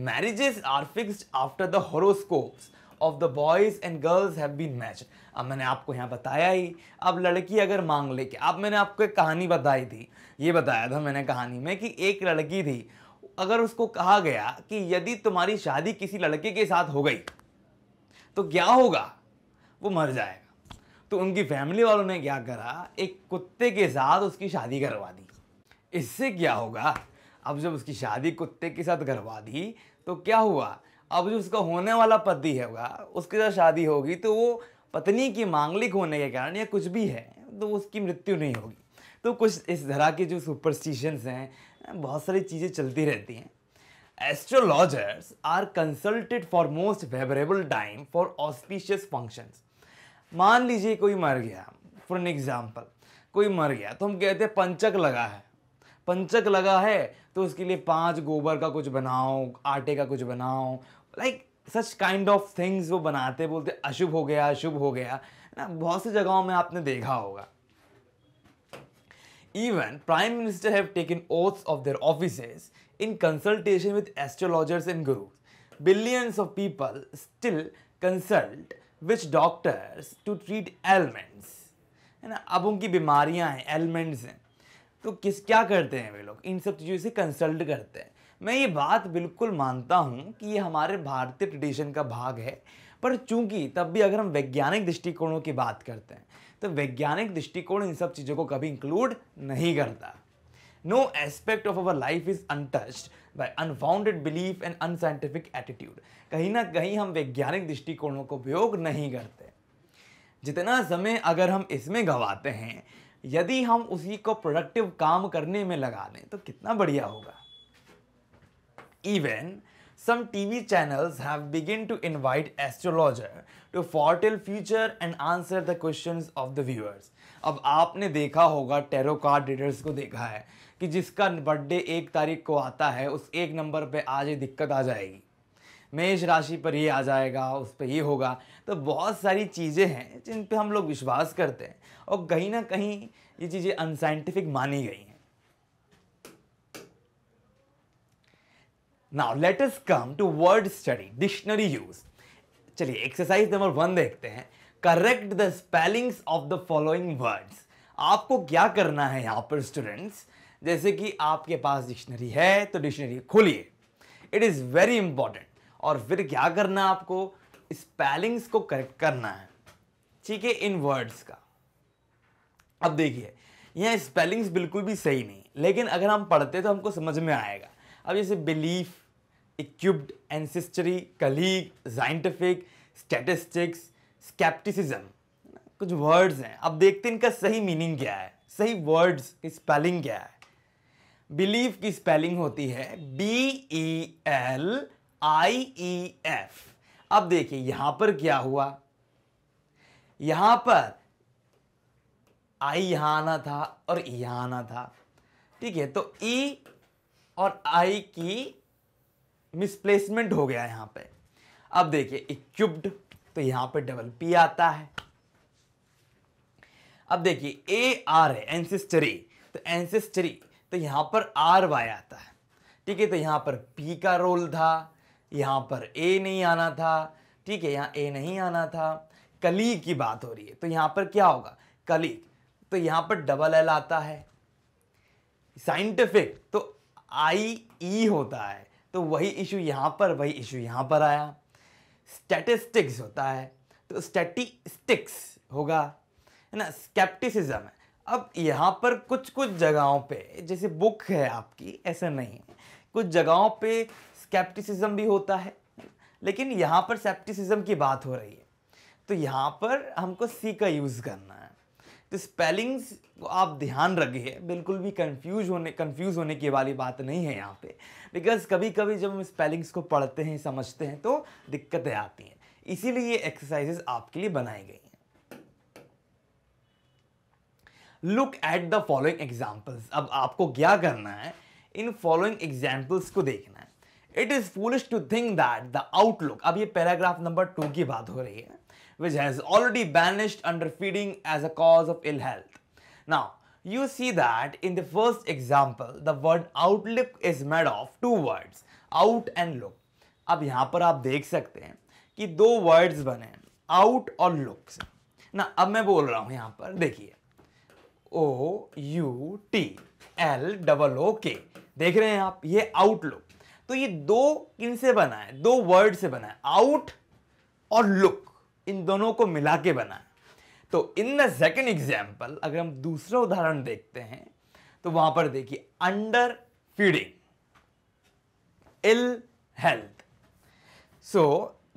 marriages are fixed after the horoscopes of the boys and girls have been match अब मैंने आपको यहाँ बताया ही अब लड़की अगर मांग ले कि अब मैंने आपको एक कहानी बताई थी ये बताया था मैंने कहानी में कि एक लड़की थी अगर उसको कहा गया कि यदि तुम्हारी शादी किसी लड़के के साथ हो गई तो क्या होगा वो मर जाएगा तो उनकी फैमिली वालों ने क्या करा एक कुत्ते के साथ उसकी शादी करवा दी इससे क्या होगा अब जब उसकी शादी कुत्ते के साथ करवा दी तो क्या हुआ अब जो उसका होने वाला पति होगा उसके साथ शादी होगी तो वो पत्नी की मांगलिक होने के कारण या कुछ भी है तो उसकी मृत्यु नहीं होगी तो कुछ इस तरह के जो सुपरस्टिशंस हैं बहुत सारी चीज़ें चलती रहती हैं astrologers are consulted for most favourable time for auspicious functions मान लीजिए कोई मर गया फॉर एन एग्जाम्पल कोई मर गया तो हम कहते हैं पंचक लगा है पंचक लगा है तो उसके लिए पांच गोबर का कुछ बनाओ आटे का कुछ बनाओ like such kind of things वो बनाते बोलते अशुभ हो गया अशुभ हो गया ना बहुत सी जगहों में आपने देखा होगा even prime minister have taken oaths of their office in consultation with astrologers and guru billions of people still consult witch doctors to treat ailments है ना अब उनकी बीमारियाँ हैं एलिमेंट्स हैं तो किस क्या करते हैं वे लोग इन सब चीज़ों से कंसल्ट करते हैं मैं ये बात बिल्कुल मानता हूँ कि ये हमारे भारतीय ट्रेडिशन का भाग है पर चूंकि तब भी अगर हम वैज्ञानिक दृष्टिकोणों की बात करते हैं तो वैज्ञानिक दृष्टिकोण इन सब चीज़ों को कभी इंक्लूड नहीं करता no aspect of our life is untouched by unfounded belief and unscientific attitude कहीं ना कहीं हम वैज्ञानिक दृष्टिकोणों को उपयोग नहीं करते जितना समय अगर हम इसमें गंवाते हैं यदि हम उसी को प्रोडक्टिव काम करने में लगा लें तो कितना बढ़िया होगा Even some TV channels have begun to invite astrologer to foretell future and answer the questions of the viewers. अब आपने देखा होगा टेरो कार्ड रीडर्स को देखा है कि जिसका बर्थडे एक तारीख को आता है उस एक नंबर पे आज ये दिक्कत आ जाएगी मेष राशि पर ये आ जाएगा उस पर ये होगा तो बहुत सारी चीज़ें हैं जिन पे हम लोग विश्वास करते हैं और कहीं ना कहीं ये चीज़ें अनसाइंटिफिक मानी गई हैं now let us come to word study dictionary use चलिए एक्सरसाइज नंबर वन देखते हैं correct the spellings of the following words आपको क्या करना है यहाँ पर स्टूडेंट्स जैसे कि आपके पास डिक्शनरी है तो डिक्शनरी खोलिए इट इज़ वेरी इंपॉर्टेंट और फिर क्या करना है आपको स्पेलिंग्स को करेक्ट करना है ठीक है इन वर्ड्स का अब देखिए यहाँ स्पेलिंग्स बिल्कुल भी सही नहीं लेकिन अगर हम पढ़ते तो हमको समझ में आएगा अब जैसे belief equipped ancestry colleague scientific statistics scepticism कुछ वर्ड्स हैं अब देखते हैं इनका सही मीनिंग क्या है सही वर्ड्स की स्पेलिंग क्या है बिलीव की स्पेलिंग होती है B E L I E F अब देखिए यहां पर क्या हुआ यहां पर आई यहां आना था और e यहां आना था ठीक है तो ई e और आई की मिसप्लेसमेंट हो गया यहां पे अब देखिए इक्विप्ड तो यहां पे डबल पी आता है अब देखिए ए आर है एंसिस्टरी तो एंसिस्टरी तो यहां पर आर वाई आता है ठीक है तो यहां पर पी का रोल था यहां पर ए नहीं आना था ठीक है यहां ए नहीं आना था कली की बात हो रही है तो यहां पर क्या होगा कली तो यहां पर डबल एल आता है साइंटिफिक तो आई ई e होता है तो वही इशू यहाँ पर वही इशू यहाँ पर आया स्टैटिस्टिक्स होता है तो स्टैटिस्टिक्स होगा है ना स्केप्टिसिज्म है अब यहाँ पर कुछ कुछ जगहों पे जैसे बुक है आपकी ऐसा नहीं है कुछ जगहों पे स्केप्टिसिज्म भी होता है लेकिन यहाँ पर सेप्टिसिज्म की बात हो रही है तो यहाँ पर हमको सी का यूज़ करना है तो स्पेलिंग्स को आप ध्यान रखिए बिल्कुल भी कंफ्यूज होने कंफ्यूज होने की वाली बात नहीं है यहाँ पे बिकॉज कभी कभी जब हम स्पेलिंग्स को पढ़ते हैं समझते हैं तो दिक्कतें आती हैं इसीलिए ये एक्सरसाइजेस आपके लिए बनाई गई हैं look at the following examples अब आपको क्या करना है इन फॉलोइंग एग्जाम्पल्स को देखना है it is foolish to think that the outlook अब ये पैराग्राफ नंबर टू की बात हो रही है which has already banished underfeeding as a cause of ill health. Now, you see that in the first example, the word outlook is made of two words, out and look. अब यहाँ पर आप देख सकते हैं कि दो वर्ड्स बने हैं, आउट और लुक से ना अब मैं बोल रहा हूँ यहाँ पर देखिए O U T L double O K देख रहे हैं आप ये आउटलुक तो ये दो किन से बना है दो वर्ड से बना है आउट और लुक इन दोनों को मिला के बना तो इन द सेकेंड एग्जाम्पल अगर हम दूसरा उदाहरण देखते हैं तो वहां पर देखिए underfeeding ill health so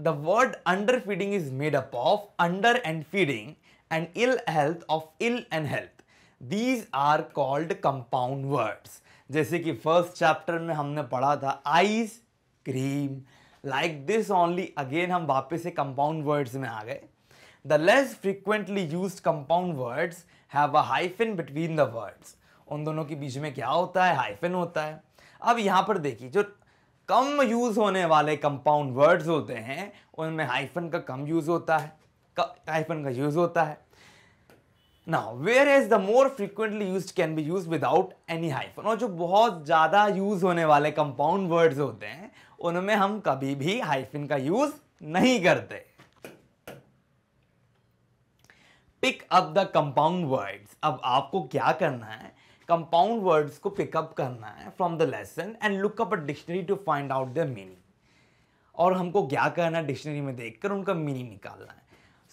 the word underfeeding is made up of under and feeding and ill health of ill and health these are called compound words जैसे कि फर्स्ट चैप्टर में हमने पढ़ा था ice cream like this only again हम वापस से compound words में आ गए the less frequently use compound words have a hyphen between the words उन दोनों के बीच में क्या होता है हाइफिन होता है अब यहाँ पर देखिए जो कम यूज़ होने वाले कंपाउंड वर्ड्स होते हैं उनमें हाइफन का कम यूज़ होता है हाइफन का यूज़ होता है now where is the more frequently use can be use without any hyphen और जो बहुत ज़्यादा यूज़ होने वाले कंपाउंड वर्ड्स होते हैं उनमें हम कभी भी हाइफिन का यूज नहीं करते pick up the compound words अब आपको क्या करना है कंपाउंड वर्ड्स को पिकअप करना है from the lesson and look up a dictionary to find out the meaning और हमको क्या करना है डिक्शनरी में देखकर उनका मीनिंग निकालना है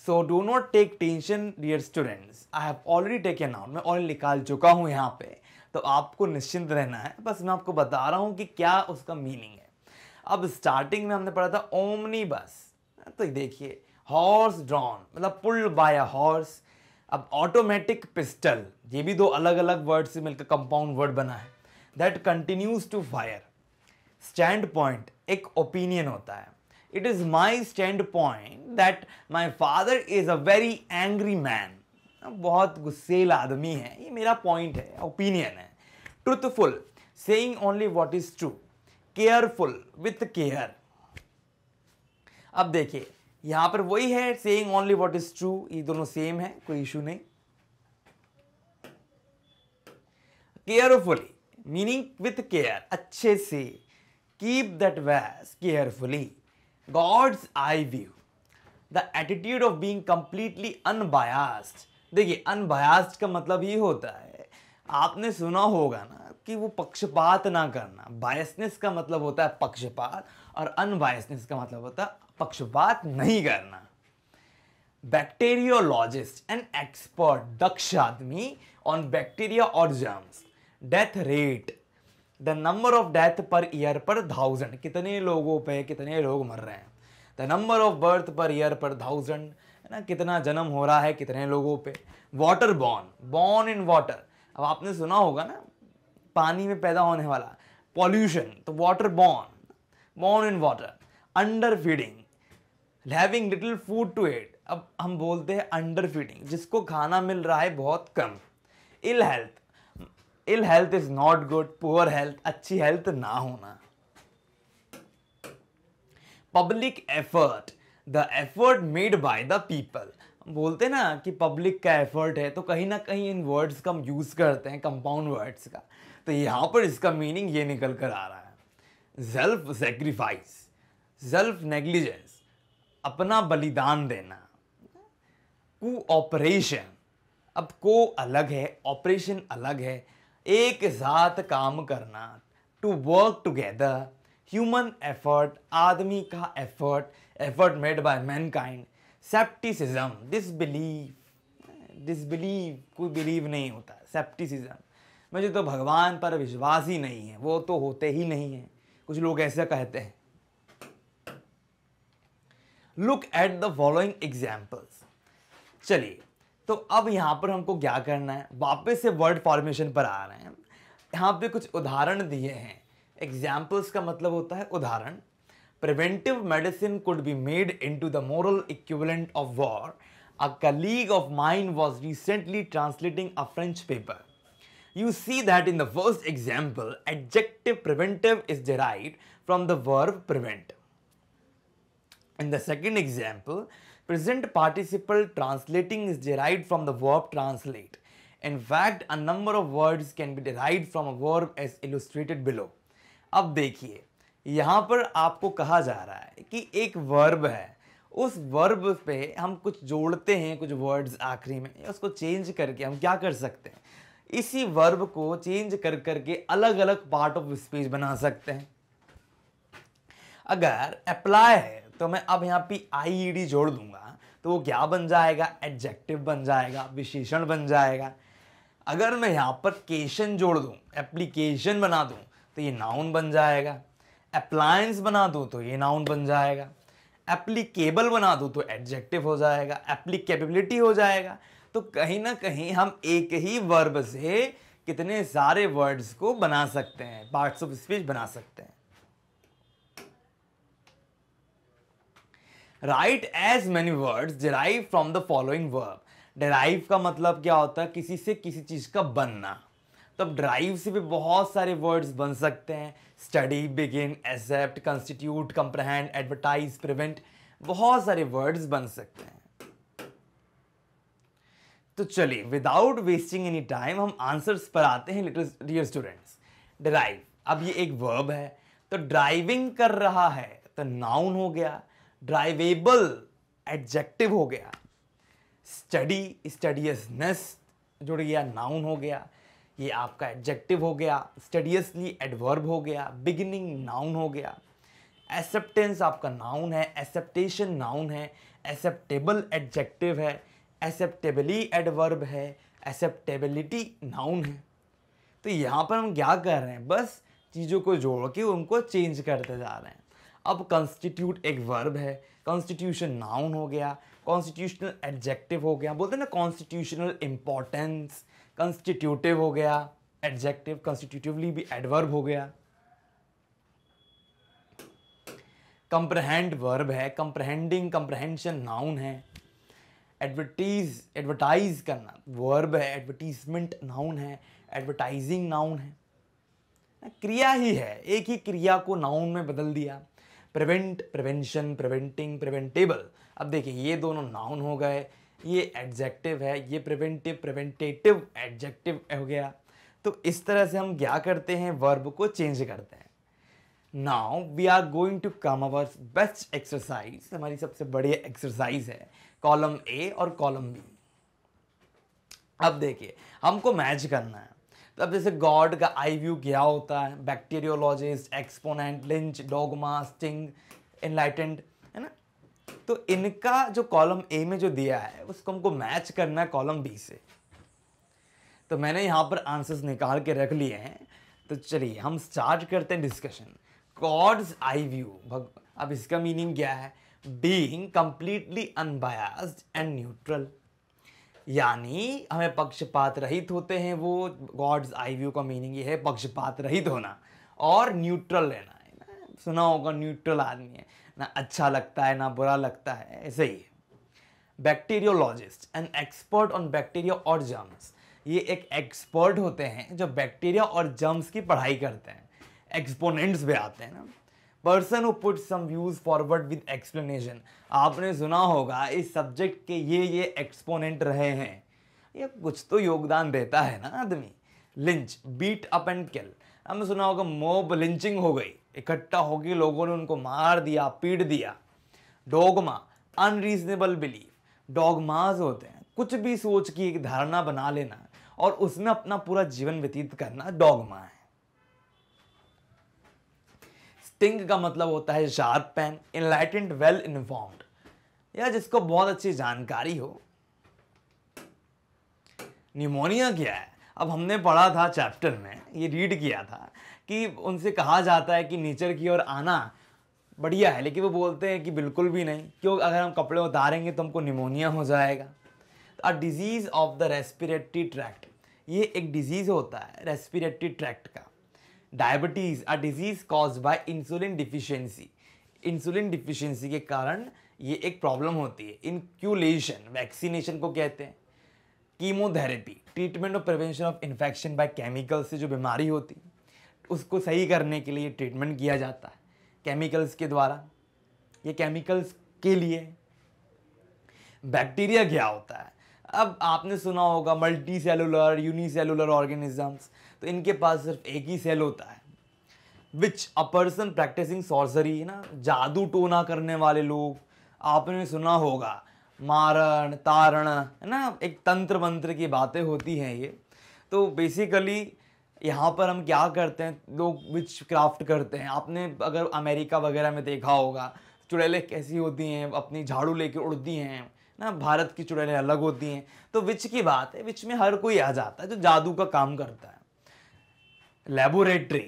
so do not take tension dear students I have already an out मैं ऑलरेडी निकाल चुका हूँ यहाँ पे तो आपको निश्चिंत रहना है बस मैं आपको बता रहा हूँ कि क्या उसका मीनिंग अब स्टार्टिंग में हमने पढ़ा था ओमनी बस तो देखिए हॉर्स ड्रॉन मतलब पुल्ड बाय अ हॉर्स अब ऑटोमेटिक पिस्टल ये भी दो अलग अलग वर्ड से मिलकर कंपाउंड वर्ड बना है that continues to fire standpoint एक ओपिनियन होता है it is my standpoint that my father is a very angry man बहुत गुस्सेल आदमी है ये मेरा पॉइंट है ओपिनियन है truthful saying only what is true careful with care अब देखिए यहां पर वही है saying only what is true ये दोनों सेम है कोई इशू नहीं केयरफुली मीनिंग विथ केयर अच्छे से keep that vase carefully God's eye view the attitude of being completely unbiased देखिए अनबायास्ड का मतलब ये होता है आपने सुना होगा ना कि वो पक्षपात ना करना बायसनेस का मतलब होता है पक्षपात और अनबायसनेस का मतलब होता है पक्षपात नहीं करना बैक्टेरियोलॉजिस्ट एंड एक्सपर्ट दक्ष आदमी ऑन बैक्टीरिया और germs death rate the number of death per year per thousand कितने लोगों पे कितने लोग मर रहे हैं the number of birth per year per thousand है ना कितना जन्म हो रहा है कितने लोगों पे waterborne borne in water अब आपने सुना होगा ना पानी में पैदा होने वाला पॉल्यूशन तो waterborne borne in water underfeeding having little food to eat अब हम बोलते हैं अंडर फीडिंग जिसको खाना मिल रहा है बहुत कम ill health ill health is not good poor health अच्छी हेल्थ ना होना public effort the effort made by the people बोलते ना कि पब्लिक का एफर्ट है तो कहीं ना कहीं इन वर्ड्स का हम यूज़ करते हैं कंपाउंड वर्ड्स का तो यहाँ पर इसका मीनिंग ये निकल कर आ रहा है सेल्फ सेक्रीफाइस सेल्फ नेग्लिजेंस अपना बलिदान देना कोऑपरेशन अब को अलग है ऑपरेशन अलग है एक साथ काम करना to work together human effort आदमी का effort effort made by mankind scepticism disbelieve disbelieve कोई बिलीव नहीं होता सेप्टिसिज्म मुझे तो भगवान पर विश्वास ही नहीं है वो तो होते ही नहीं हैं कुछ लोग ऐसा कहते हैं look at the following examples चलिए तो अब यहाँ पर हमको क्या करना है वापस से वर्ड फॉर्मेशन पर आ रहे हैं यहाँ पे कुछ उदाहरण दिए हैं एग्जाम्पल्स का मतलब होता है उदाहरण preventive medicine could be made to the moral equivalent of war a colleague of mine was recently translating a French paper you see that in the first example, adjective preventive is derived from the verb prevent. In the second example, present participle translating is derived from the verb translate. In fact, a number of words can be derived from a verb as illustrated below. अब देखिए यहाँ पर आपको कहा जा रहा है कि एक verb है उस वर्ब पे हम कुछ जोड़ते हैं कुछ वर्ड्स आखिरी में उसको चेंज करके हम क्या कर सकते हैं इसी वर्ब को चेंज कर करके अलग अलग पार्ट ऑफ स्पीच बना सकते हैं अगर अप्लाई है तो मैं अब यहाँ पे आई ई डी जोड़ दूंगा तो वो क्या बन जाएगा एडजेक्टिव बन जाएगा विशेषण बन जाएगा अगर मैं यहाँ पर केशन जोड़ दूँ एप्लीकेशन बना दूँ तो ये नाउन बन जाएगा अप्लायंस बना दूँ तो ये नाउन बन जाएगा एप्लीकेबल बना दूँ तो एडजेक्टिव हो जाएगा एप्लीकेबिलिटी हो जाएगा तो कहीं ना कहीं हम एक ही वर्ब से कितने सारे वर्ड्स को बना सकते हैं पार्ट्स ऑफ स्पीच बना सकते हैं right as many words derive from the following verb derive का मतलब क्या होता है किसी से किसी चीज़ का बनना तो अब ड्राइव से भी बहुत सारे वर्ड्स बन सकते हैं study begin accept constitute comprehend advertise prevent बहुत सारे वर्ड्स बन सकते हैं तो चलिए विदाउट वेस्टिंग एनी टाइम हम आंसर्स पर आते हैं लिटिल डियर स्टूडेंट्स ड्राइव अब ये एक वर्ब है तो ड्राइविंग कर रहा है तो नाउन हो गया ड्राइवेबल एडजेक्टिव हो गया स्टडी स्टडियसनेस जुड़ गया नाउन हो गया ये आपका एडजेक्टिव हो गया स्टडियसली एडवर्ब हो गया बिगिनिंग नाउन हो गया एक्सेप्टेंस आपका नाउन है एक्सेप्टेशन नाउन है एक्सेप्टेबल एडजेक्टिव है एसेप्टेबली एडवर्ब है एक्सेप्टेबिलिटी नाउन है तो यहाँ पर हम क्या कर रहे हैं बस चीज़ों को जोड़ के उनको चेंज करते जा रहे हैं अब कॉन्स्टिट्यूट एक वर्ब है कॉन्स्टिट्यूशन नाउन हो गया कॉन्स्टिट्यूशनल एडजेक्टिव हो गया बोलते हैं ना कॉन्स्टिट्यूशनल इम्पॉर्टेंस कॉन्स्टिट्यूटिव हो गया एडजेक्टिव कॉन्स्टिट्यूटिवली भी एडवर्ब हो गया कंप्रहेंड वर्ब है कंप्रहेंडिंग कंप्रहेंशन नाउन है एडवर्टीज एडवर्टाइज करना वर्ब है एडवर्टीजमेंट नाउन है एडवर्टाइजिंग नाउन है क्रिया ही है एक ही क्रिया को नाउन में बदल दिया प्रिवेंट प्रिवेंशन प्रिवेंटिंग प्रिवेंटेबल अब देखिए ये दोनों नाउन हो गए ये एडजेक्टिव है ये प्रिवेंटिव प्रिवेंटेटिव एडजेक्टिव हो गया तो इस तरह से हम क्या करते हैं वर्ब को चेंज करते हैं now we are going to come our best exercise हमारी सबसे बढ़िया एक्सरसाइज है कॉलम ए और कॉलम बी अब देखिए हमको मैच करना है तो अब जैसे गॉड का आई व्यू क्या होता है bacteriologist exponent lynch dogma sting enlightened है ना तो इनका जो कॉलम ए में जो दिया है उसको हमको मैच करना है कॉलम बी से तो मैंने यहाँ पर आंसर्स निकाल के रख लिए हैं तो चलिए हम स्टार्ट करते हैं डिस्कशन गॉड्स आई व्यू अब इसका मीनिंग क्या है being completely unbiased and neutral यानी हमें पक्षपात रहित होते हैं वो गॉड्स आई व्यू का मीनिंग ये है पक्षपात रहित होना और न्यूट्रल रहना है ना सुना होगा न्यूट्रल आदमी है ना अच्छा लगता है ना बुरा लगता है ऐसे ही bacteriologist an expert on bacteria और जर्म्स ये एक एक्सपर्ट होते हैं जो बैक्टीरिया और जर्म्स की पढ़ाई करते हैं एक्सपोनेंट्स भी आते हैं ना person who put some views forward with explanation आपने सुना होगा इस सब्जेक्ट के ये ये एक्सपोनेंट रहे हैं ये कुछ तो योगदान देता है ना आदमी lynch beat up and kill हमने सुना होगा मोब लिंचिंग हो गई इकट्ठा गई लोगों ने उनको मार दिया पीट दिया डोगमा अनरीजनेबल बिलीव डोगमाज होते हैं कुछ भी सोच की एक धारणा बना लेना और उसमें अपना पूरा जीवन व्यतीत करना डोगमा है स्टिंग का मतलब होता है sharp pen enlightened well informed या जिसको बहुत अच्छी जानकारी हो निमोनिया क्या है अब हमने पढ़ा था चैप्टर में ये रीड किया था कि उनसे कहा जाता है कि नेचर की ओर आना बढ़िया है लेकिन वो बोलते हैं कि बिल्कुल भी नहीं क्यों अगर हम कपड़े उतारेंगे तो हमको निमोनिया हो जाएगा a disease of the respiratory tract ये एक डिजीज़ होता है रेस्पिरेटरी ट्रैक्ट का diabetes a disease cause by insulin deficiency insulin deficiency के कारण ये एक प्रॉब्लम होती है इनक्यूलेशन वैक्सीनेशन को कहते हैं कीमोथेरेपी ट्रीटमेंट और prevention of infection by chemical से जो बीमारी होती है उसको सही करने के लिए ट्रीटमेंट किया जाता है केमिकल्स के द्वारा ये केमिकल्स के लिए बैक्टीरिया क्या होता है अब आपने सुना होगा multicellular unicellular organisms तो इनके पास सिर्फ एक ही सेल होता है witch a person practising sorcery है ना जादू टोना करने वाले लोग आपने सुना होगा मारण तारण है ना एक तंत्र मंत्र की बातें होती हैं ये तो बेसिकली यहाँ पर हम क्या करते हैं लोग विच क्राफ्ट करते हैं आपने अगर अमेरिका वगैरह में देखा होगा चुड़ैलें कैसी होती हैं अपनी झाड़ू कर उड़ती हैं ना भारत की चुड़ैलें अलग होती हैं तो विच की बात है विच में हर कोई आ जाता है जो जादू का काम करता है laboratory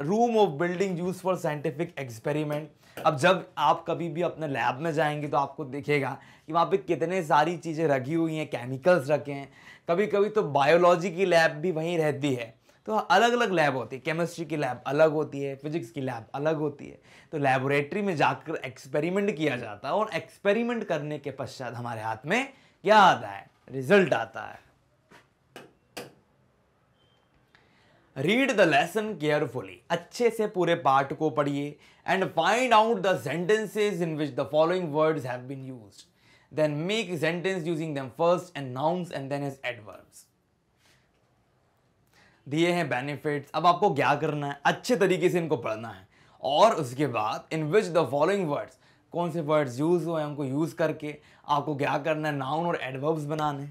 room of building use for scientific experiment अब जब आप कभी भी अपने लैब में जाएंगे तो आपको दिखेगा कि वहाँ पे कितने सारी चीज़ें रखी हुई हैं केमिकल्स रखे हैं कभी कभी तो बायोलॉजी की लैब भी वहीं रहती है तो अलग अलग लैब होती है केमिस्ट्री की लैब अलग होती है फिजिक्स की लैब अलग होती है तो लेबोरेटरी में जाकर एक्सपेरिमेंट किया जाता है और एक्सपेरिमेंट करने के पश्चात हमारे हाथ में क्या आता है रिजल्ट आता है रीड द लेसन केयरफुली अच्छे से पूरे पार्ट को पढ़िए and find out the sentences in which the following words have been use then make sentence using them first and nouns and then is adverbs दिए हैं benefits अब आपको क्या करना है अच्छे तरीके से इनको पढ़ना है और उसके बाद in which the following words कौन से वर्ड्स यूज़ हुए हैं उनको यूज़ करके आपको क्या करना है नाउन और एडवर्ब्स बनाने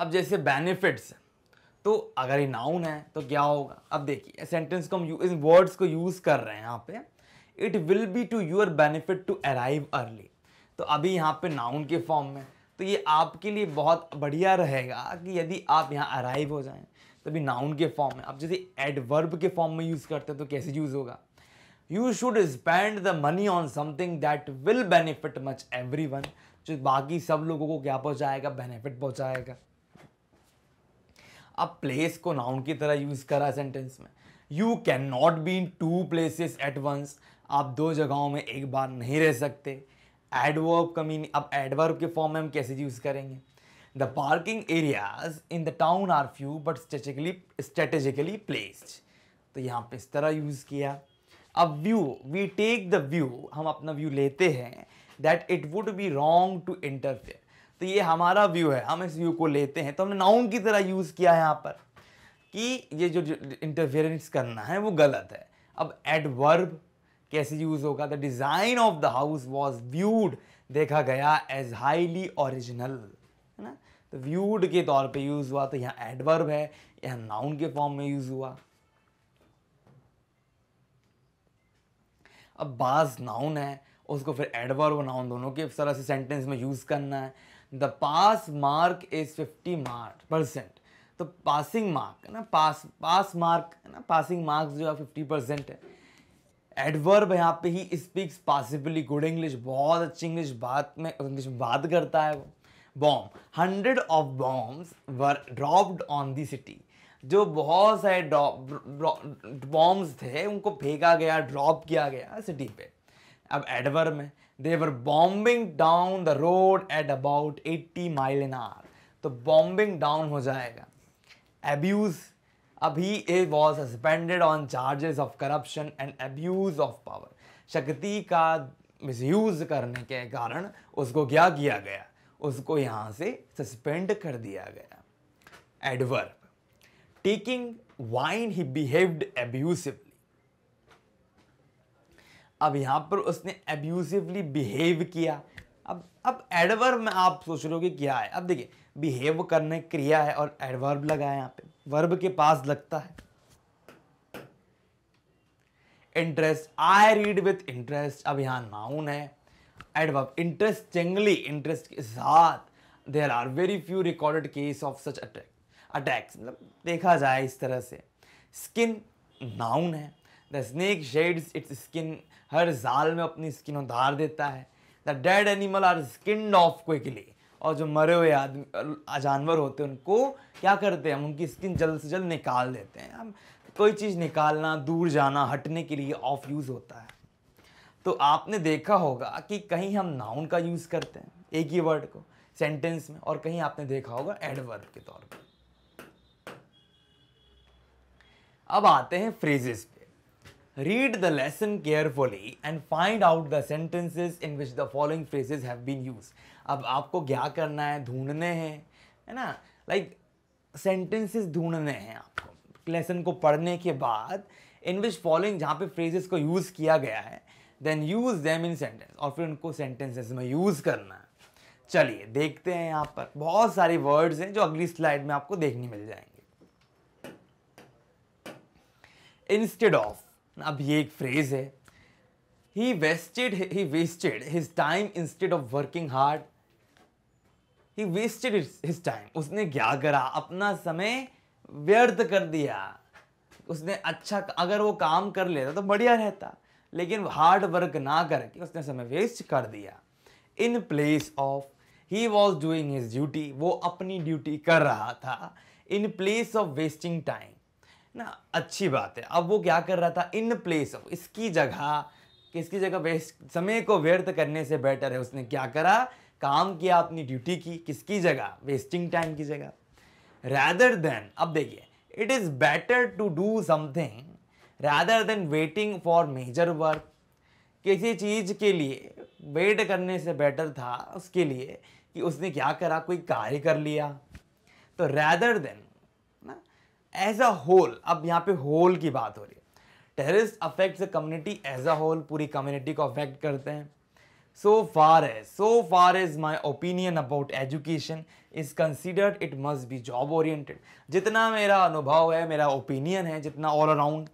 अब जैसे बेनिफिट्स तो अगर ये नाउन है तो क्या होगा अब देखिए सेंटेंस को हम इन वर्ड्स को यूज़ कर रहे हैं यहाँ पे it will be to your benefit to arrive early तो अभी यहाँ पे नाउन के फॉर्म में तो ये आपके लिए बहुत बढ़िया रहेगा कि यदि आप यहाँ अराइव हो जाएं तो अभी नाउन के फॉर्म में अब जैसे एडवर्ब के फॉर्म में यूज़ करते हैं तो कैसे यूज़ होगा you should spend the money on something that will benefit much everyone जो बाकी सब लोगों को क्या पहुँचाएगा बेनिफिट पहुँचाएगा अब प्लेस को नाउन की तरह यूज़ करा सेंटेंस में you can not be in two places at once आप दो जगहों में एक बार नहीं रह सकते एडवर्ब कमीन अब एडवर्ब के फॉर्म में हम कैसे यूज़ करेंगे the parking areas in the town are few but strategically strategically placed तो यहाँ पे इस तरह यूज़ किया अब view we take the view हम अपना व्यू लेते हैं that it would be wrong to interfere तो ये हमारा व्यू है हम इस व्यू को लेते हैं तो हमने नाउन की तरह यूज़ किया है यहाँ पर कि ये जो इंटरफेरेंस करना है वो गलत है अब एडवर्ब कैसे यूज़ होगा the design of the house was viewed देखा गया एज हाईली ओरिजिनल है ना तो व्यूड के तौर पे यूज़ हुआ तो यहाँ एडवर्ब है यहाँ नाउन के फॉर्म में यूज़ हुआ अब बाज नाउन है उसको फिर एडवर्ब और नाउन दोनों के तरह से सेंटेंस में यूज़ करना है the pass mark is fifty mark percent तो पासिंग मार्क है ना पास पास मार्क है ना पासिंग मार्क्स जो है फिफ्टी परसेंट है एडवर्ब यहाँ पे he speaks possibly good English बहुत अच्छी इंग्लिश बात में इंग्लिश में बात करता है वो bomb hundred of bombs were dropped on the city जो बहुत सारे बॉम्ब्स थे उनको फेंका गया ड्रॉप किया गया सिटी पे अब एडवर्ब में they were bombing down the road at about 80 mile an hour तो बॉम्बिंग डाउन हो जाएगा एब्यूज अभी a was suspended on charges of corruption and abuse of power शक्ति का मिसयूज करने के कारण उसको क्या किया गया उसको यहाँ से सस्पेंड कर दिया गया adverb taking wine he behaved abusively अब यहाँ पर उसने एब्यूसिवली बिहेव किया अब अब एडवर्ब में आप सोच रहे हो कि क्या है अब देखिए बिहेव करने क्रिया है और एडवर्ब लगा है यहाँ पे वर्ब के पास लगता है interest I read with interest अब यहाँ नाउन है एडवर्ब इंटरेस्टिंगली इंटरेस्ट के साथ there are very few recorded case of such attack attacks मतलब देखा जाए इस तरह से स्किन नाउन है the snake sheds its skin हर जाल में अपनी स्किन उधार देता है the dead animal are skin off quickly और जो मरे हुए आदमी जानवर होते हैं उनको क्या करते हैं हम उनकी स्किन जल्द से जल्द निकाल देते हैं हम कोई चीज़ निकालना दूर जाना हटने के लिए ऑफ यूज़ होता है तो आपने देखा होगा कि कहीं हम नाउन का यूज़ करते हैं एक ही वर्ड को सेंटेंस में और कहीं आपने देखा होगा एडवर्ब के तौर पर अब आते हैं phrases read the lesson carefully and find out the sentences in which the following phrases have been used. अब आपको क्या करना है ढूंढने हैं है ना लाइक सेंटेंसेज ढूंढने हैं आपको लेसन को पढ़ने के बाद इन विच फॉलोइंग जहाँ पे फ्रेजेस को यूज़ किया गया है then use them in sentence और फिर उनको सेंटेंसेज में यूज़ करना है चलिए देखते हैं यहाँ पर बहुत सारे वर्ड्स हैं जो अगली स्लाइड में आपको देखने मिल जाएंगे इंस्टेड ऑफ अब ये एक फ्रेज है he wasted he wasted his time instead of working hard he wasted his time उसने क्या करा अपना समय व्यर्थ कर दिया उसने अच्छा अगर वो काम कर लेता तो बढ़िया रहता लेकिन हार्ड वर्क ना करके उसने समय वेस्ट कर दिया in place of he was doing his duty वो अपनी ड्यूटी कर रहा था in place of wasting time ना अच्छी बात है अब वो क्या कर रहा था इन प्लेस ऑफ इसकी जगह किसकी जगह वेस्ट समय को व्यर्थ करने से बेटर है उसने क्या करा काम किया अपनी ड्यूटी की किसकी जगह वेस्टिंग टाइम की जगह रैदर देन अब देखिए it is better to do something rather than waiting for major work किसी चीज़ के लिए वेट करने से बेटर था उसके लिए कि उसने क्या करा कोई कार्य कर लिया तो rather than as a whole अब यहाँ पे होल की बात हो रही है terrorist affect the community as a whole पूरी कम्युनिटी को अफेक्ट करते हैं so far as so far as my opinion about education is considered it must be job oriented जितना मेरा अनुभव है मेरा ओपिनियन है जितना ऑल अराउंड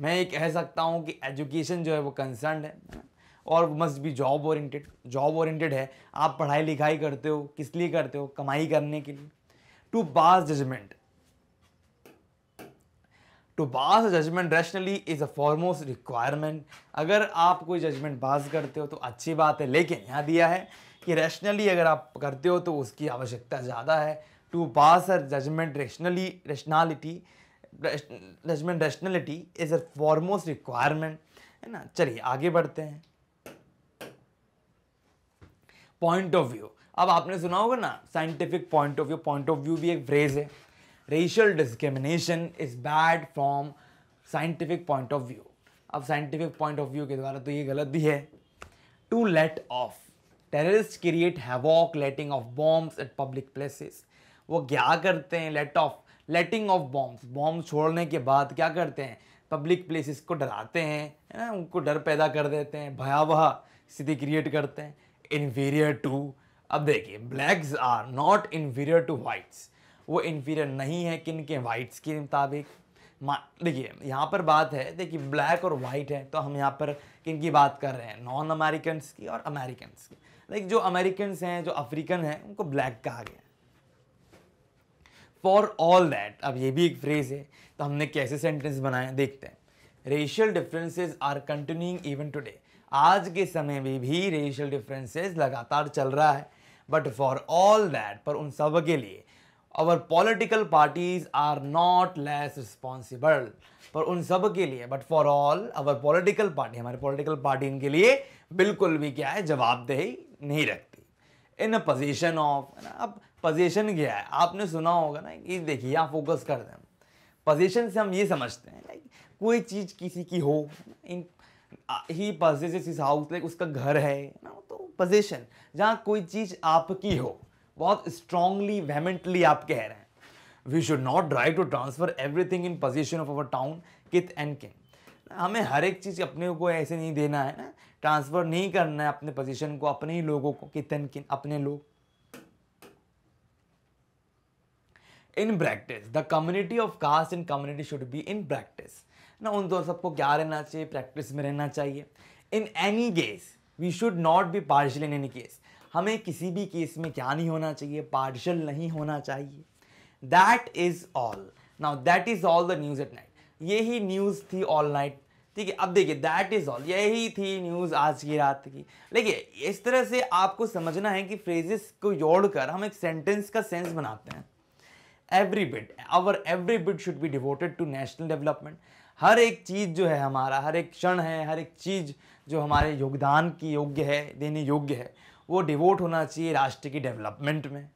मैं ये कह सकता हूँ कि एजुकेशन जो है वो कंसर्न है और must be job oriented job oriented है आप पढ़ाई लिखाई करते हो किस लिए करते हो कमाई करने के लिए to pass judgement to pass judgement rationally is a foremost requirement अगर आप कोई जजमेंट पास करते हो तो अच्छी बात है लेकिन यहाँ दिया है कि रैशनली अगर आप करते हो तो उसकी आवश्यकता ज़्यादा है to pass a judgement rationally rationality judgement rationality is a foremost requirement है ना चलिए आगे बढ़ते हैं पॉइंट ऑफ व्यू अब आपने सुना होगा ना scientific point of view point of view भी एक फ्रेज है racial discrimination is bad from scientific point of view अब साइंटिफिक पॉइंट ऑफ व्यू के द्वारा तो ये गलत भी है to let off terrorist create havoc letting off bombs at public places वो क्या करते हैं let off letting off bombs bomb छोड़ने के बाद क्या करते हैं पब्लिक प्लेसेस को डराते हैं है ना उनको डर पैदा कर देते हैं भयावह स्थिति क्रिएट करते हैं इन्फीरियर टू अब देखिए blacks are not inferior to whites वो इन्फीरियर नहीं है किन के वाइट्स के मुताबिक देखिए यहाँ पर बात है देखिए ब्लैक और वाइट है तो हम यहाँ पर किन की बात कर रहे हैं नॉन अमेरिकन की और अमेरिकन की लाइक जो अमेरिकन हैं जो अफ्रीकन हैं उनको ब्लैक कहा गया फॉर ऑल दैट अब ये भी एक फ्रेज है तो हमने कैसे सेंटेंस बनाया देखते हैं racial differences are continuing even today आज के समय में भी रेशियल डिफरेंसेस लगातार चल रहा है बट फॉर ऑल दैट पर उन सब के लिए और political parties are not less responsible पर उन सब के लिए but for all our political party हमारे पॉलिटिकल पार्टी इनके लिए बिल्कुल भी क्या है जवाबदेही नहीं रखती इन अ पोजिशन ऑफ है ना अब पोजिशन क्या है आपने सुना होगा ना कि देखिए आप फोकस कर दें पोजिशन से हम ये समझते हैं लाइक कोई चीज़ किसी की हो in he possess his house like उसका घर है ना तो पोजिशन जहाँ कोई चीज़ आपकी हो बहुत स्ट्रांगली वेमेंटली आप कह रहे हैं we should not try to transfer everything in position of our town kith and kin हमें हर एक चीज़ अपने को ऐसे नहीं देना है ना ट्रांसफ़र नहीं करना है अपने पोजिशन को अपने ही लोगों को किथ एंड किन अपने लोग in practice the community of caste in community should be in practice ना उन दोनों सबको क्या रहना चाहिए प्रैक्टिस में रहना चाहिए in any case we should not be partial in any case हमें किसी भी केस में क्या नहीं होना चाहिए पार्शल नहीं होना चाहिए that is all now that is all the news at night यही न्यूज़ थी ऑल नाइट ठीक है अब देखिए दैट इज़ ऑल यही थी न्यूज़ आज की रात की देखिए इस तरह से आपको समझना है कि फ्रेजेस को जोड़कर हम एक सेंटेंस का सेंस बनाते हैं every bit our every bit should be devoted to national development हर एक चीज़ जो है हमारा हर एक क्षण है हर एक चीज़ जो हमारे योगदान की योग्य है देने योग्य है वो डिवोट होना चाहिए राष्ट्र की डेवलपमेंट में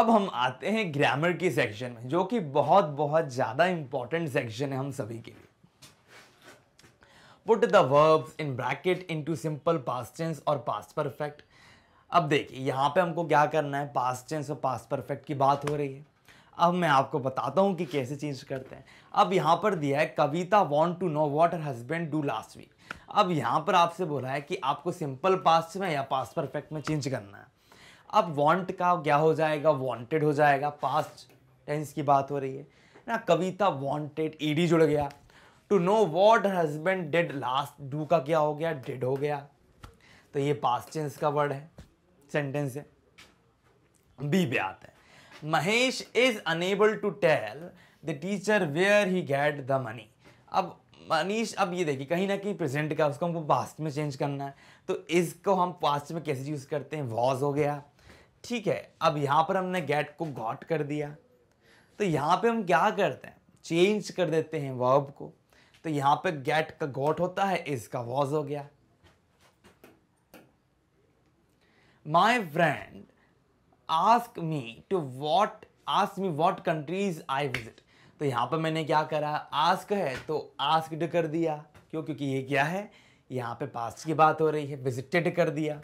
अब हम आते हैं ग्रामर की सेक्शन में जो कि बहुत बहुत ज़्यादा इंपॉर्टेंट सेक्शन है हम सभी के लिए put the verbs in bracket into simple past और पास्ट परफेक्ट अब देखिए यहां पे हमको क्या करना है पास्ट टेंस और पास्ट परफेक्ट की बात हो रही है अब मैं आपको बताता हूँ कि कैसे चेंज करते हैं अब यहाँ पर दिया है Kavita want to know what her husband do last week अब यहाँ पर आपसे बोला है कि आपको सिंपल पास्ट में या पास्ट परफेक्ट में चेंज करना है अब वॉन्ट का क्या हो जाएगा वॉन्टेड हो जाएगा पास्ट टेंस की बात हो रही है ना कविता वॉन्टेड ईडी जुड़ गया to know what her husband did last do का क्या हो गया डेड हो गया तो ये पास्ट टेंस का वर्ड है सेंटेंस है बी बे आता है Mahesh is unable to tell the teacher where he get the money अब मनीष अब ये देखिए कहीं ना कहीं प्रेजेंट का उसको हमको पास्ट में चेंज करना है तो इसको हम पास्ट में कैसे यूज़ करते हैं वॉज हो गया ठीक है अब यहाँ पर हमने गेट को गॉट कर दिया तो यहाँ पे हम क्या करते हैं चेंज कर देते हैं वर्ब को तो यहाँ पे गेट का गॉट होता है इसका वॉज हो गया my friend ask me to what ask me what countries I visit. तो यहाँ पर मैंने क्या करा आस्क है तो asked तो कर दिया क्यों क्योंकि ये क्या है यहाँ पे past की बात हो रही है visited कर दिया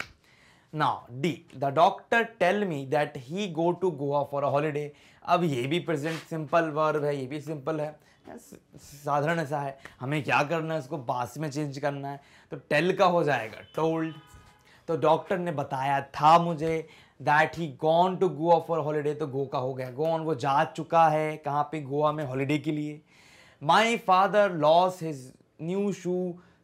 Now डी the doctor tell me that he go to Goa for a holiday अब ये भी present सिंपल वर्ब है ये भी सिंपल है साधारण ऐसा है हमें क्या करना है इसको पास में चेंज करना है तो टेल का हो जाएगा टोल्ड तो डॉक्टर ने बताया था मुझे that he gone to Goa for holiday तो गो का हो गया गॉन वो जा चुका है कहाँ पे गोवा में हॉलीडे के लिए my father loss his new shoe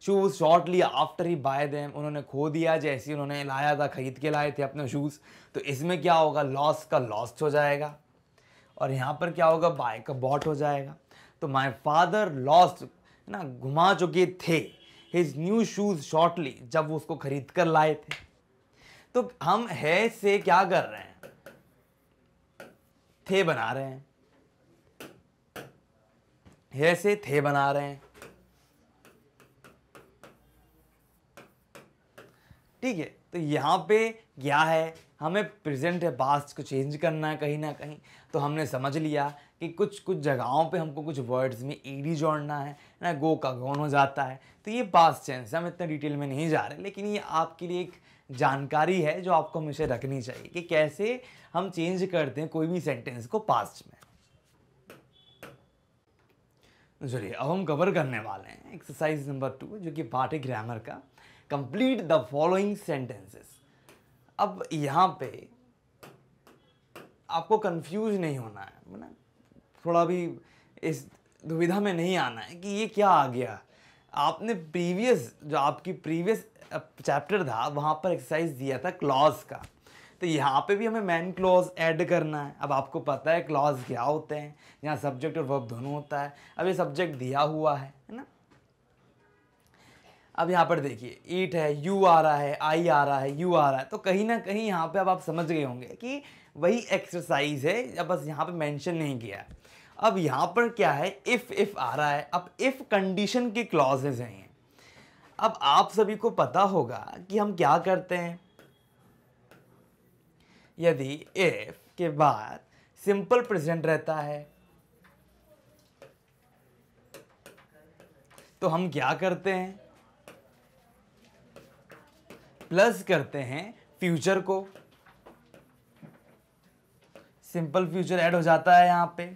shoes shortly after he buy them उन्होंने खो दिया जैसे उन्होंने लाया था ख़रीद के लाए थे अपने शूज़ तो इसमें क्या होगा लॉस का लॉस्ट हो जाएगा और यहाँ पर क्या होगा बाय का बॉट हो जाएगा तो माई फादर लॉस्ट ना घुमा चुके थे हिज न्यू शूज़ शॉर्टली जब वो उसको ख़रीद कर लाए थे तो हम है से क्या कर रहे हैं थे बना रहे हैं है से थे बना रहे हैं ठीक है तो यहां पे क्या है हमें प्रेजेंट है पास्ट को चेंज करना है कहीं ना कहीं तो हमने समझ लिया कि कुछ कुछ जगहों पे हमको कुछ वर्ड्स में ईडी जोड़ना है ना गो का गौन हो जाता है तो ये पास्ट चेंज हम इतना डिटेल में नहीं जा रहे लेकिन ये आपके लिए एक जानकारी है जो आपको हमेशा रखनी चाहिए कि कैसे हम चेंज करते हैं कोई भी सेंटेंस को पास्ट में चलिए अब हम कवर करने वाले हैं एक्सरसाइज नंबर टू जो कि पार्ट है ग्रामर का कंप्लीट द फॉलोइंग सेंटेंसेस अब यहाँ पे आपको कंफ्यूज नहीं होना है मतलब थोड़ा भी इस दुविधा में नहीं आना है कि ये क्या आ गया आपने प्रीवियस जो आपकी प्रीवियस चैप्टर था वहाँ पर एक्सरसाइज दिया था क्लॉज का तो यहाँ पे भी हमें मैन क्लॉज ऐड करना है अब आपको पता है क्लॉज क्या होते हैं यहाँ सब्जेक्ट और वर्ब दोनों होता है अब ये सब्जेक्ट दिया हुआ है है ना अब यहाँ पर देखिए ईट है यू आ रहा है आई आ रहा है यू आ रहा है तो कहीं ना कहीं यहाँ पे अब आप समझ गए होंगे कि वही एक्सरसाइज है अब बस यहाँ पे मेंशन नहीं किया अब यहाँ पर क्या है इफ़ इफ़ आ रहा है अब इफ़ कंडीशन के क्लॉजेज हैं अब आप सभी को पता होगा कि हम क्या करते हैं यदि इफ के बाद सिंपल प्रेजेंट रहता है तो हम क्या करते हैं प्लस करते हैं फ्यूचर को सिंपल फ्यूचर ऐड हो जाता है यहां पे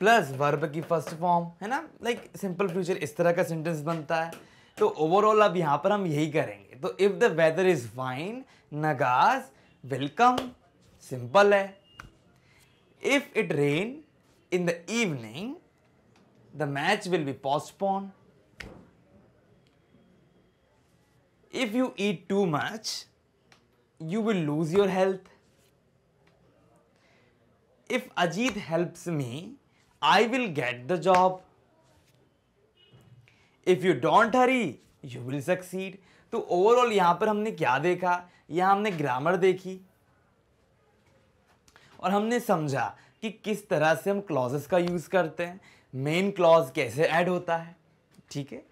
प्लस वर्ब की फर्स्ट फॉर्म है ना लाइक सिंपल फ्यूचर इस तरह का सेंटेंस बनता है तो ओवरऑल अब यहाँ पर हम यही करेंगे तो if the weather is fine नगाज वेलकम सिंपल है if it rain in the evening the match will be postpone if you eat too much you will lose your health if Ajit helps me I will get the job. If you don't hurry, you will succeed. तो overall यहाँ पर हमने क्या देखा यहाँ हमने grammar देखी और हमने समझा कि किस तरह से हम क्लॉजेस का यूज़ करते हैं मेन क्लॉज कैसे ऐड होता है ठीक है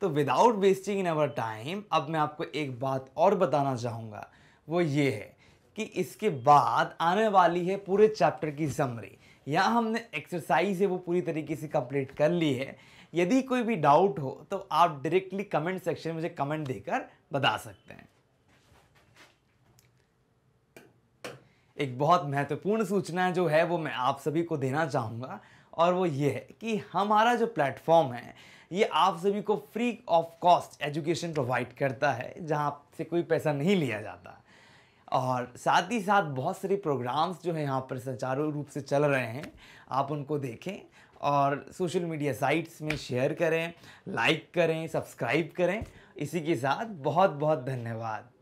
तो without wasting in our time अब मैं आपको एक बात और बताना चाहूँगा वो ये है कि इसके बाद आने वाली है पूरे चैप्टर की समरी यहाँ हमने एक्सरसाइज है वो पूरी तरीके से कंप्लीट कर ली है यदि कोई भी डाउट हो तो आप डायरेक्टली कमेंट सेक्शन में मुझे कमेंट देकर बता सकते हैं एक बहुत महत्वपूर्ण सूचना जो है वो मैं आप सभी को देना चाहूँगा और वो ये है कि हमारा जो प्लेटफॉर्म है ये आप सभी को free of cost education provide करता है जहाँ आपसे कोई पैसा नहीं लिया जाता और साथ ही साथ बहुत सारे प्रोग्राम्स जो हैं यहाँ पर सुचारू रूप से चल रहे हैं आप उनको देखें और सोशल मीडिया साइट्स में शेयर करें लाइक करें सब्सक्राइब करें इसी के साथ बहुत बहुत धन्यवाद